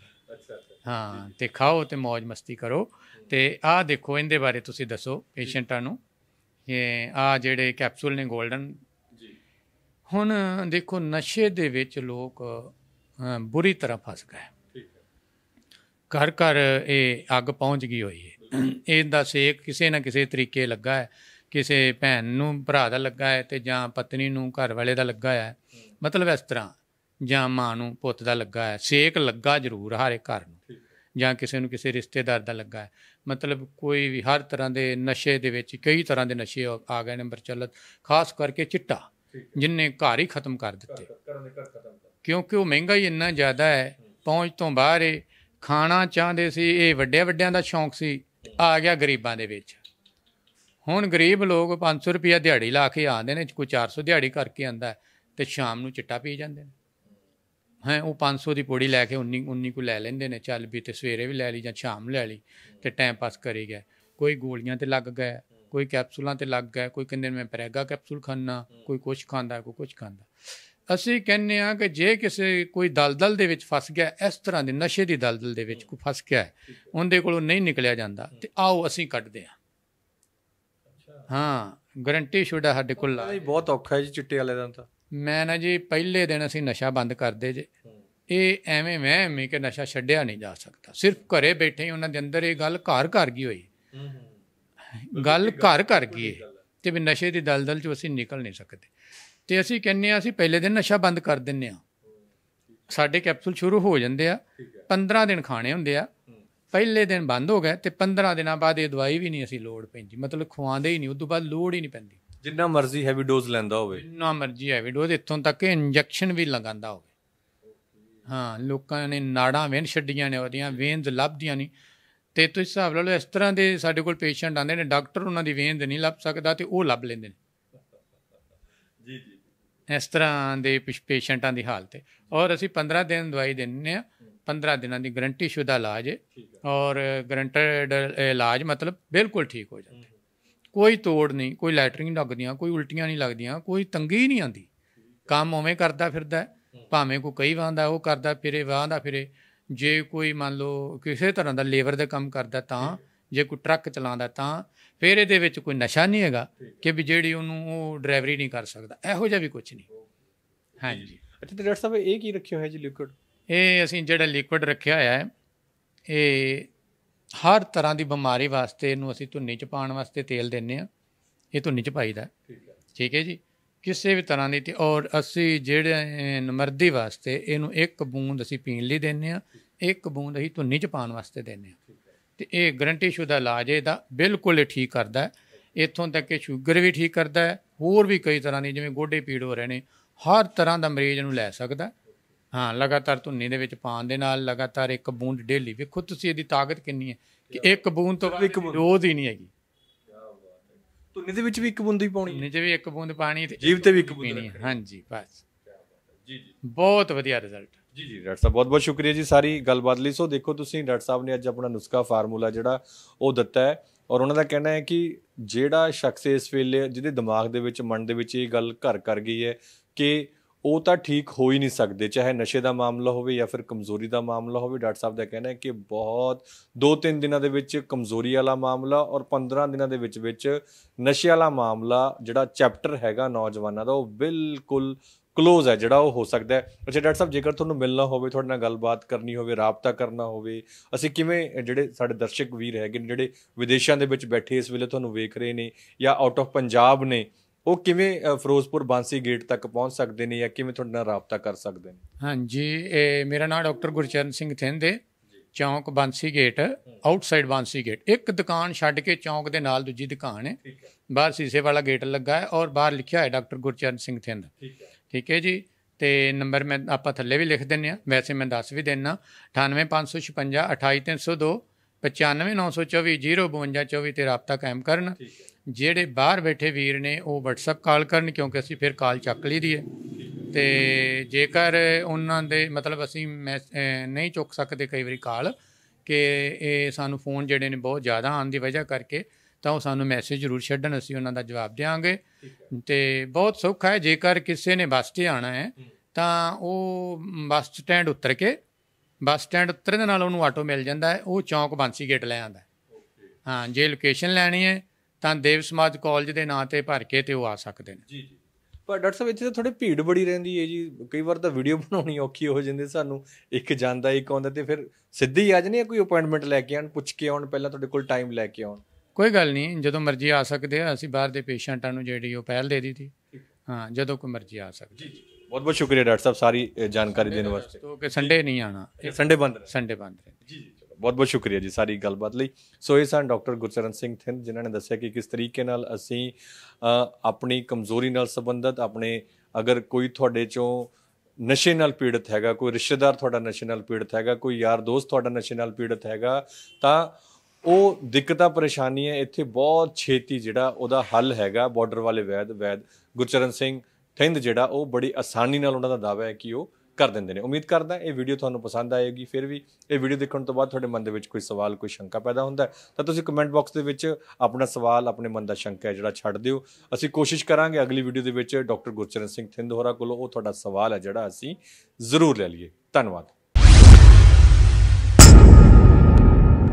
ਹਾਂ ਤੇ ਖਾਓ ਤੇ ਮौज ਮਸਤੀ ਕਰੋ ਤੇ ਆਹ ਦੇਖੋ ਇਹਦੇ ਬਾਰੇ ਤੁਸੀਂ ਦੱਸੋ ਪੇਸ਼ੈਂਟਾਂ ਨੂੰ ਇਹ ਆ ਜਿਹੜੇ ਕੈਪਸੂਲ ਨੇ 골ਡਨ ਹੁਣ ਦੇਖੋ ਨਸ਼ੇ ਦੇ ਵਿੱਚ ਲੋਕ ਬੁਰੀ ਤਰ੍ਹਾਂ ਫਸ ਗਏ ਘਰ ਘਰ ਇਹ ਅੱਗ ਪਹੁੰਚ ਗਈ ਹੋਈ ਹੈ ਇਹਦਾ ਸੇਕ ਕਿਸੇ ਨਾ ਕਿਸੇ ਤਰੀਕੇ ਲੱਗਾ ਹੈ ਕਿਸੇ ਭੈਣ ਨੂੰ ਭਰਾ ਦਾ ਲੱਗਾ ਹੈ ਤੇ ਜਾਂ ਪਤਨੀ ਨੂੰ ਘਰ ਵਾਲੇ ਦਾ ਲੱਗਾ ਹੈ ਮਤਲਬ ਇਸ ਤਰ੍ਹਾਂ ਜਾਂ ਮਾਂ ਨੂੰ ਪੁੱਤ ਦਾ ਲੱਗਾ ਹੈ ਸੇਕ ਲੱਗਾ ਜ਼ਰੂਰ ਹਰ ਘਰ ਨੂੰ ਜਾਂ ਕਿਸੇ ਨੂੰ ਕਿਸੇ ਰਿਸ਼ਤੇਦਾਰ ਦਾ ਲੱਗਾ ਹੈ ਮਤਲਬ ਕੋਈ ਵੀ ਹਰ ਤਰ੍ਹਾਂ ਦੇ ਨਸ਼ੇ ਦੇ ਵਿੱਚ ਕਈ ਤਰ੍ਹਾਂ ਦੇ ਨਸ਼ੇ ਆ ਗਏ ਨੇ ਪ੍ਰਚਲਿਤ ਖਾਸ ਕਰਕੇ ਚਿੱਟਾ ਜਿਨਨੇ ਘਰ ਹੀ ਖਤਮ ਕਰ ਦਿੱਤੇ ਕਿਉਂਕਿ ਉਹ ਮਹਿੰਗਾ ਹੀ ਇੰਨਾ ਜ਼ਿਆਦਾ ਹੈ ਪਹੁੰਚ ਤੋਂ ਬਾਹਰ ਹੈ ਖਾਣਾ ਚਾਹਦੇ ਸੀ ਇਹ ਵੱਡੇ ਵੱਡਿਆਂ ਦਾ ਸ਼ੌਂਕ ਸੀ ਆ ਗਿਆ ਗਰੀਬਾਂ ਦੇ ਵਿੱਚ ਹੁਣ ਗਰੀਬ ਲੋਕ 500 ਰੁਪਿਆ ਦਿਹਾੜੀ ਲਾ ਕੇ ਆਉਂਦੇ ਨੇ ਕੋਈ 400 ਦਿਹਾੜੀ ਕਰਕੇ ਆਂਦਾ ਤੇ ਸ਼ਾਮ ਨੂੰ ਚਿੱਟਾ ਪੀ ਜਾਂਦੇ ਨੇ ਹੈ ਉਹ 500 ਦੀ ਪੋੜੀ ਲੈ ਕੇ 19 19 ਕੋ ਲੈ ਲੈਂਦੇ ਨੇ ਚੱਲ ਵੀ ਤੇ ਸਵੇਰੇ ਵੀ ਲੈ ਲਈ ਜਾਂ ਸ਼ਾਮ ਲੈ ਲਈ ਤੇ ਟਾਈਮ ਪਾਸ ਕਰੀ ਗਿਆ ਕੋਈ ਗੋਲੀਆਂ ਤੇ ਲੱਗ ਗਿਆ ਕੋਈ ਕੈਪਸੂਲਾਂ ਤੇ ਲੱਗ ਗਿਆ ਕੋਈ ਕਹਿੰਦੇ ਮੈਂ ਪ੍ਰੈਗਾ ਕੈਪਸੂਲ ਖਾਣਾ ਕੋਈ ਕੁਝ ਖਾਂਦਾ ਕੋਈ ਕੁਝ ਖਾਂਦਾ ਅਸੀਂ ਕਹਿੰਨੇ ਆ ਕਿ ਜੇ ਕਿਸੇ ਕੋਈ ਦਲਦਲ ਦੇ ਵਿੱਚ ਫਸ ਗਿਆ ਇਸ ਤਰ੍ਹਾਂ ਦੇ ਨਸ਼ੇ ਦੀ ਦਲਦਲ ਦੇ ਵਿੱਚ ਕੋਈ ਫਸ ਗਿਆ ਉਹਦੇ ਕੋਲੋਂ ਨਹੀਂ ਨਿਕਲਿਆ ਜਾਂਦਾ ਤੇ ਆਓ ਅਸੀਂ ਕੱਢਦੇ ਆ ਹਾਂ ਗਰੰਟੀ ਛੁਡਾ ਸਾਡੇ ਕੋਲ ਆ ਬਹੁਤ ਔਖਾ ਹੈ ਜੀ ਚਿੱਟੇ ਵਾਲੇ ਦਾ ਤਾਂ ਮੈਂ ਨਾ ਜੀ ਪਹਿਲੇ ਦਿਨ ਅਸੀਂ ਨਸ਼ਾ ਬੰਦ ਕਰਦੇ ਜੇ ਇਹ ਐਵੇਂ ਮੈਂ ਐਵੇਂ ਕਿ ਨਸ਼ਾ ਛੱਡਿਆ ਨਹੀਂ ਜਾ ਸਕਦਾ ਸਿਰਫ ਘਰੇ ਬੈਠੇ ਉਹਨਾਂ ਦੇ ਅੰਦਰ ਇਹ ਗੱਲ ਘਰ ਘਰ ਗਈ ਹੋਈ ਗੱਲ ਘਰ ਕਰ ਗਈ ਤੇ ਵੀ ਨਸ਼ੇ ਦੀ ਦਲਦਲ ਚੋਂ ਅਸੀਂ ਨਿਕਲ ਨਹੀਂ ਸਕਦੇ ਤੇ ਅਸੀਂ ਕਹਿੰਨੇ ਆ ਅਸੀਂ ਪਹਿਲੇ ਦਿਨ ਨਸ਼ਾ ਬੰਦ ਕਰ ਦਿੰਨੇ ਆ ਸਾਡੇ ਕੈਪਸੂਲ ਸ਼ੁਰੂ ਹੋ ਜਾਂਦੇ ਆ 15 ਦਿਨ ਖਾਣੇ ਹੁੰਦੇ ਆ ਪਹਿਲੇ ਦਿਨ ਬੰਦ ਹੋ ਗਏ ਤੇ 15 ਦਿਨਾਂ ਬਾਅਦ ਇਹ ਦਵਾਈ ਵੀ ਨਹੀਂ ਅਸੀਂ ਲੋੜ ਪੈਂਦੀ ਮਤਲਬ ਖਵਾਉਂਦੇ ਹੀ ਨਹੀਂ ਉਸ ਤੋਂ ਬਾਅਦ ਲੋੜ ਹੀ ਨਹੀਂ ਪੈਂਦੀ ਜਿੰਨਾ ਮਰਜ਼ੀ ਹੈਵੀ ਡੋਜ਼ ਲੈਂਦਾ ਹੋਵੇ ਜਿੰਨਾ ਮਰਜ਼ੀ ਹੈਵੀ ਡੋਜ਼ ਇੱਥੋਂ ਤੱਕ ਕਿ ਇੰਜੈਕਸ਼ਨ ਵੀ ਲਗਾਉਂਦਾ ਹੋਵੇ ਹਾਂ ਲੋਕਾਂ ਨੇ ਨਾੜਾਂ ਵੇਨ ਛੱਡੀਆਂ ਨੇ ਉਹਦੀਆਂ ਵੇਨਸ ਲੱਭਦੀਆਂ ਨਹੀਂ ਤੇ ਤੁਸੀਂ ਹਿਸਾਬ ਲਾ ਲਓ ਇਸ ਤਰ੍ਹਾਂ ਦੇ ਸਾਡੇ ਕੋਲ ਪੇਸ਼ੈਂਟ ਆਉਂਦੇ ਨੇ ਡਾਕਟਰ ਉਹਨਾਂ ਦੀ ਵੇਨ ਨਹੀਂ ਲੱਭ ਸਕਦਾ ਤੇ ਉਹ ਲੱਭ ਲੈਂਦੇ ਨੇ ਜੀ ਜੀ ਇਸ ਤਰ੍ਹਾਂ ਦੇ ਪੇਸ਼ੈਂਟਾਂ ਦੀ ਹਾਲਤ ਹੈ ਔਰ ਅਸੀਂ 15 ਦਿਨ ਦਵਾਈ ਦਿੰਨੇ ਆ 15 ਦਿਨਾਂ ਦੀ ਗਰੰਟੀ ਸ਼ੁਦਾ ਇਲਾਜ ਹੈ ਔਰ ਗਰੰਟਡ ਇਲਾਜ ਮਤਲਬ ਬਿਲਕੁਲ ਠੀਕ ਹੋ ਜਾਂਦਾ ਕੋਈ ਤੋੜ ਨਹੀਂ ਕੋਈ ਲੈਟਰਿੰਗ ਲੱਗਦੀਆਂ ਕੋਈ ਉਲਟੀਆਂ ਨਹੀਂ ਲੱਗਦੀਆਂ ਕੋਈ ਤੰਗੀ ਨਹੀਂ ਆਂਦੀ ਕੰਮ ਉਵੇਂ ਕਰਦਾ ਫਿਰਦਾ ਭਾਵੇਂ ਕੋਈ ਕਈ ਵਾਂਦਾ ਉਹ ਕਰਦਾ ਫਿਰੇ ਵਾਂਦਾ ਫਿਰੇ ਜੇ ਕੋਈ ਮੰਨ ਲਓ ਕਿਸੇ ਤਰ੍ਹਾਂ ਦਾ ਲੇਬਰ ਦਾ ਕੰਮ ਕਰਦਾ ਤਾਂ ਜੇ ਕੋਈ ਟਰੱਕ ਚਲਾਉਂਦਾ ਤਾਂ ਫਿਰ ਇਹਦੇ ਵਿੱਚ ਕੋਈ ਨਸ਼ਾ ਨਹੀਂ ਹੈਗਾ ਕਿ ਵੀ ਜਿਹੜੀ ਉਹਨੂੰ ਉਹ ਡਰਾਈਵਰੀ ਨਹੀਂ ਕਰ ਸਕਦਾ ਇਹੋ ਜਿਹਾ ਵੀ ਕੁਝ ਨਹੀਂ ਹਾਂਜੀ ਅੱਛਾ ਤੇ ਡਾਕਟਰ ਸਾਹਿਬ ਇਹ ਕੀ ਰੱਖਿਆ ਹੋਇਆ ਜੀ ਲਿਕਵਿਡ ਇਹ ਅਸੀਂ ਜਿਹੜਾ ਲਿਕਵਿਡ ਰੱਖਿਆ ਹੋਇਆ ਹੈ ਇਹ ਹਰ ਤਰ੍ਹਾਂ ਦੀ ਬਿਮਾਰੀ ਵਾਸਤੇ ਇਹਨੂੰ ਅਸੀਂ ਧੁੰਨੀ ਚ ਪਾਉਣ ਵਾਸਤੇ ਤੇਲ ਦਿੰਨੇ ਆ ਇਹ ਧੁੰਨੀ ਚ ਪਾਈਦਾ ਠੀਕ ਹੈ ਜੀ ਕਿਸੇ ਵੀ ਤਰ੍ਹਾਂ ਦੀ ਤੇ ਔਰ ਅਸੀਂ ਜਿਹੜੇ ਨਮਰਦੀ ਵਾਸਤੇ ਇਹਨੂੰ ਇੱਕ ਬੂੰਦ ਅਸੀਂ ਪੀਣ ਲਈ ਦਿੰਨੇ ਆ ਇੱਕ ਬੂੰਦ ਅਸੀਂ ਧੁੰਨੀ ਚ ਪਾਣ ਵਾਸਤੇ ਦਿੰਨੇ ਆ ਤੇ ਇਹ ਗਰੰਟੀ ਸ਼ੁਦਾ ਇਲਾਜ ਇਹਦਾ ਬਿਲਕੁਲ ਠੀਕ ਕਰਦਾ ਹੈ ਇਥੋਂ ਤੱਕ ਕਿ ਸ਼ੂਗਰ ਵੀ ਠੀਕ ਕਰਦਾ ਹੈ ਹੋਰ ਵੀ ਕਈ ਤਰ੍ਹਾਂ ਦੀ ਜਿਵੇਂ ਗੋਡੇ ਪੀੜ ਹੋ ਰਹੇ ਨੇ ਹਰ ਤਰ੍ਹਾਂ ਦਾ ਮਰੀਜ਼ ਨੂੰ ਲੈ ਸਕਦਾ ਹਾਂ ਲਗਾਤਾਰ ਧੁੰਨੀ ਦੇ ਵਿੱਚ ਪਾਣ ਦੇ ਨਾਲ ਲਗਾਤਾਰ ਇੱਕ ਬੂੰਦ ਡੇਲੀ ਵੇਖੋ ਤੁਸੀਂ ਇਹਦੀ ਤਾਕਤ ਕਿੰਨੀ ਹੈ ਕਿ ਇੱਕ ਬੂੰਦ ਤੋਂ ਬਾਅਦ ਰੋਜ਼ ਹੀ ਨਹੀਂ ਹੈਗੀ ਧੁੰਨੇ ਦੇ ਵਿੱਚ ਵੀ ਇੱਕ ਬੂੰਦ ਹੀ ਪਾਉਣੀ ਹੈ ਜੇ ਵੀ ਇੱਕ ਬੂੰਦ ਪਾਣੀ ਤੇ ਜੀਵ ਤੇ ਵੀ ਇੱਕ ਬੂੰਦ ਹਾਂਜੀ ਬਸ ਜੀ ਜੀ ਬਹੁਤ ਵਧੀਆ ਰਿਜ਼ਲਟ ਜੀ ਜੀ ਡਾਕਟਰ ਸਾਹਿਬ ਬਹੁਤ ਬਹੁਤ ਸ਼ੁਕਰੀਆ ਜੀ ਸਾਰੀ ਗੱਲਬਾਤ ਲਈ ਸੋ ਦੇਖੋ ਤੁਸੀਂ ਡਾਕਟਰ ਸਾਹਿਬ ਨੇ ਅੱਜ ਆਪਣਾ ਨੁਸਖਾ ਫਾਰਮੂਲਾ ਜਿਹੜਾ ਉਹ ਦਿੱਤਾ ਹੈ ਔਰ ਉਹਨਾਂ ਦਾ ਕਹਿਣਾ ਹੈ ਕਿ ਜਿਹੜਾ ਸ਼ਖਸ ਇਸ ਵੇਲੇ ਜਿਹਦੇ ਦਿਮਾਗ ਦੇ ਵਿੱਚ ਮਨ ਦੇ ਵਿੱਚ ਇਹ ਗੱਲ ਘਰ ਕਰ ਗਈ ਹੈ ਕਿ ਉਹ ਤਾਂ ਠੀਕ ਹੋ ਹੀ ਨਹੀਂ ਸਕਦੇ ਚਾਹੇ ਨਸ਼ੇ ਦਾ ਮਾਮਲਾ ਹੋਵੇ ਜਾਂ ਫਿਰ ਕਮਜ਼ੋਰੀ ਦਾ ਮਾਮਲਾ ਹੋਵੇ ਡਾਕਟਰ ਸਾਹਿਬ ਦਾ ਕਹਿਣਾ ਹੈ ਕਿ ਬਹੁਤ 2-3 ਦਿਨਾਂ ਦੇ ਵਿੱਚ ਕਮਜ਼ੋਰੀ ਵਾਲਾ ਮਾਮਲਾ ਔਰ 15 ਦਿਨਾਂ ਦੇ ਵਿੱਚ ਵਿੱਚ ਨਸ਼ੇ ਵਾਲਾ ਮਾਮਲਾ ਜਿਹੜਾ ਚੈਪਟਰ ਹੈਗਾ ਨੌਜਵਾਨਾਂ ਦਾ ਉਹ ਬਿਲਕੁਲ ਕਲੋਜ਼ ਹੈ ਜਿਹੜਾ ਉਹ ਹੋ ਸਕਦਾ ਹੈ ਅੱਛਾ ਡਾਕਟਰ ਸਾਹਿਬ ਜੇਕਰ ਤੁਹਾਨੂੰ ਮਿਲਣਾ ਹੋਵੇ ਤੁਹਾਡੇ ਨਾਲ ਗੱਲਬਾਤ ਕਰਨੀ ਹੋਵੇ ਰਾਬਤਾ ਕਰਨਾ ਹੋਵੇ ਅਸੀਂ ਕਿਵੇਂ ਜਿਹੜੇ ਸਾਡੇ ਦਰਸ਼ਕ ਵੀਰ ਹੈਗੇ ਜਿਹੜੇ ਵਿਦੇਸ਼ਾਂ ਦੇ ਵਿੱਚ ਬੈਠੇ ਇਸ ਵੇਲੇ ਤੁਹਾਨੂੰ ਵੇਖ ਰਹੇ ਨੇ ਜਾਂ ਆਊਟ ਆਫ ਪੰਜਾਬ ਨੇ ਉਹ ਕਿਵੇਂ ਫਿਰੋਜ਼ਪੁਰ ਬਾਂਸੀ ਗੇਟ ਤੱਕ ਪਹੁੰਚ ਸਕਦੇ ਨੇ ਜਾਂ ਕਿਵੇਂ ਤੁਹਾਡੇ ਨਾਲ ਰਾਬਤਾ ਕਰ ਸਕਦੇ ਨੇ ਹਾਂਜੀ ਇਹ ਮੇਰਾ ਨਾਮ ਡਾਕਟਰ ਗੁਰਚਰਨ ਸਿੰਘ ਥਿੰਦੇ ਚੌਂਕ Bansi gate outside Bansi gate ਇੱਕ ਦੁਕਾਨ ਛੱਡ ਕੇ ਚੌਂਕ ਦੇ ਨਾਲ ਦੂਜੀ ਦੁਕਾਨ ਹੈ ਬਾਹਰ ਸ਼ੀਸ਼ੇ ਵਾਲਾ ਗੇਟ ਲੱਗਾ ਹੈ ਔਰ ਬਾਹਰ ਲਿਖਿਆ ਹੈ ਡਾਕਟਰ ਗੁਰਚਰਨ ਸਿੰਘ ਥਿੰਦ ਠੀਕ ਹੈ ਜੀ ਤੇ ਨੰਬਰ ਮੈਂ ਆਪਾਂ ਥੱਲੇ ਵੀ ਲਿਖ ਦਿੰਨੇ ਆ ਵੈਸੇ ਮੈਂ ਦੱਸ ਵੀ ਦੇਣਾ 9855 28302 95924 05224 ਤੇ ਰਾਬਤਾ ਕਾਇਮ ਹੈ ਜਿਹੜੇ ਬਾਹਰ ਬੈਠੇ ਵੀਰ ਨੇ ਉਹ WhatsApp ਕਾਲ ਕਰਨ ਕਿਉਂਕਿ ਅਸੀਂ ਫਿਰ ਕਾਲ ਚੱਕ ਲਈ ਦੀ ਹੈ ਤੇ ਜੇਕਰ ਉਹਨਾਂ ਦੇ ਮਤਲਬ ਅਸੀਂ ਨਹੀਂ ਚੁੱਕ ਸਕਦੇ ਕਈ ਵਾਰੀ ਕਾਲ ਕਿ ਇਹ ਸਾਨੂੰ ਫੋਨ ਜਿਹੜੇ ਨੇ ਬਹੁਤ ਜ਼ਿਆਦਾ ਆਉਣ ਦੀ ਵਜ੍ਹਾ ਕਰਕੇ ਤਾਂ ਉਹ ਸਾਨੂੰ ਮੈਸੇਜ ਜ਼ਰੂਰ ਛੱਡਣ ਅਸੀਂ ਉਹਨਾਂ ਦਾ ਜਵਾਬ ਦੇਵਾਂਗੇ ਤੇ ਬਹੁਤ ਸੁੱਖ ਹੈ ਜੇਕਰ ਕਿਸੇ ਨੇ ਬੱਸ ਤੇ ਆਣਾ ਹੈ ਤਾਂ ਉਹ ਬੱਸ ਸਟੈਂਡ ਉਤਰ ਕੇ ਬੱਸ ਸਟੈਂਡ ਉਤਰਨ ਨਾਲ ਉਹਨੂੰ ਆਟੋ ਮਿਲ ਜਾਂਦਾ ਹੈ ਉਹ ਚੌਂਕ ਬਾਂਸੀ ਗੇਟ ਲੈ ਆਂਦਾ ਹਾਂ ਜੇ ਲੋਕੇਸ਼ਨ ਲੈਣੀ ਹੈ ਤਾਂ ਦੇਵ ਸਮਾਜ ਕਾਲਜ ਦੇ ਨਾਂ ਤੇ ਭਰ ਕੇ ਤੇ ਉਹ ਆ ਸਕਦੇ ਨੇ ਜੀ ਜੀ ਪਰ ਡਾਕਟਰ ਸਾਹਿਬ ਇੱਥੇ ਥੋੜੀ ਭੀੜ ਬੜੀ ਰਹਿੰਦੀ ਹੈ ਜੀ ਕਈ ਵਾਰ ਤਾਂ ਵੀਡੀਓ ਬਣਾਉਣੀ ਔਖੀ ਹੋ ਜਾਂਦੀ ਸਾਨੂੰ ਇੱਕ ਜਾਂਦਾ ਇੱਕ ਆਉਂਦਾ ਤੇ ਫਿਰ ਸਿੱਧੇ ਹੀ ਆ ਜਨੇ ਕੋਈ ਅਪਾਇੰਟਮੈਂਟ ਲੈ ਕੇ ਆਣ ਪੁੱਛ ਕੇ ਆਉਣ ਪਹਿਲਾਂ ਤੁਹਾਡੇ ਕੋਲ ਟਾਈਮ ਲੈ ਕੇ ਆਉਣ ਕੋਈ ਗੱਲ ਨਹੀਂ ਜਦੋਂ ਮਰਜ਼ੀ ਆ ਸਕਦੇ ਆ ਅਸੀਂ ਬਾਹਰ ਦੇ ਪੇਸ਼ੈਂਟਾਂ ਨੂੰ ਜਿਹੜੀ ਉਹ ਪਹਿਲ ਦੇ ਦਿੱਤੀ ਹਾਂ ਜਦੋਂ ਕੋਈ ਮਰਜ਼ੀ ਆ ਸਕਦਾ ਜੀ ਬਹੁਤ ਬਹੁਤ ਸ਼ੁਕਰੀਆ ਡਾਕਟਰ ਸਾਹਿਬ ਸਾਰੀ ਜਾਣਕਾਰੀ ਦੇਣ ਵਾਸਤੇ ਕਿ ਸੰਡੇ ਨਹੀਂ ਆਣਾ ਸੰਡੇ ਬੰਦ ਸੰਡੇ ਬੰਦ ਜੀ ਜੀ ਬਹੁਤ ਬਹੁਤ ਸ਼ੁਕਰੀਆ ਜੀ ਸਾਰੀ ਗੱਲਬਾਤ ਲਈ ਸੋ ਇਹ ਸਨ ਡਾਕਟਰ ਗੁਰਚਰਨ ਸਿੰਘ ਥਿੰਦ ਜਿਨ੍ਹਾਂ ਨੇ ਦੱਸਿਆ ਕਿ ਕਿਸ ਤਰੀਕੇ ਨਾਲ ਅਸੀਂ ਆਪਣੀ ਕਮਜ਼ੋਰੀ ਨਾਲ ਸੰਬੰਧਿਤ ਆਪਣੇ ਅਗਰ ਕੋਈ ਤੁਹਾਡੇ ਚੋਂ ਨਸ਼ੇ ਨਾਲ ਪੀੜਤ ਹੈਗਾ ਕੋਈ ਰਿਸ਼ਤੇਦਾਰ ਤੁਹਾਡਾ ਨਸ਼ੇ ਨਾਲ ਪੀੜਤ ਹੈਗਾ ਕੋਈ ਯਾਰ ਦੋਸਤ ਤੁਹਾਡਾ ਨਸ਼ੇ ਨਾਲ ਪੀੜਤ ਹੈਗਾ ਤਾਂ ਉਹ ਦਿੱਕਤਾਂ ਪਰੇਸ਼ਾਨੀਆਂ ਇੱਥੇ ਬਹੁਤ ਛੇਤੀ ਜਿਹੜਾ ਉਹਦਾ ਹੱਲ ਹੈਗਾ ਬਾਰਡਰ ਵਾਲੇ ਵੈਦ ਵੈਦ ਗੁਰਚਰਨ ਸਿੰਘ ਥਿੰਦ ਜਿਹੜਾ ਉਹ ਬੜੀ ਆਸਾਨੀ ਨਾਲ ਉਹਨਾਂ ਦਾ ਦਾਅਵਾ ਹੈ ਕਿ ਉਹ ਕਰ ਦਿੰਦੇ ਨੇ ਉਮੀਦ ਕਰਦਾ ਇਹ ਵੀਡੀਓ ਤੁਹਾਨੂੰ ਪਸੰਦ ਆਏਗੀ ਫਿਰ ਵੀ ਇਹ ਵੀਡੀਓ ਦੇਖਣ ਤੋਂ ਬਾਅਦ ਤੁਹਾਡੇ ਮਨ ਦੇ ਵਿੱਚ ਕੋਈ ਸਵਾਲ ਕੋਈ ਸ਼ੰਕਾ ਪੈਦਾ ਹੁੰਦਾ ਤਾਂ ਤੁਸੀਂ ਕਮੈਂਟ ਬਾਕਸ ਦੇ ਵਿੱਚ ਆਪਣਾ ਸਵਾਲ ਆਪਣੇ ਮਨ ਦਾ ਸ਼ੰਕਾ ਜਿਹੜਾ ਛੱਡ ਦਿਓ ਅਸੀਂ ਕੋਸ਼ਿਸ਼ ਕਰਾਂਗੇ ਅਗਲੀ ਵੀਡੀਓ ਦੇ ਵਿੱਚ ਡਾਕਟਰ ਗੁਰਚਰਨ ਸਿੰਘ ਥਿੰਦ ਹੋਰਾ ਕੋਲੋਂ ਉਹ ਤੁਹਾਡਾ ਸਵਾਲ ਹੈ ਜਿਹੜਾ ਅਸੀਂ ਜ਼ਰੂਰ ਲੈ ਲਈਏ ਧੰਨਵਾਦ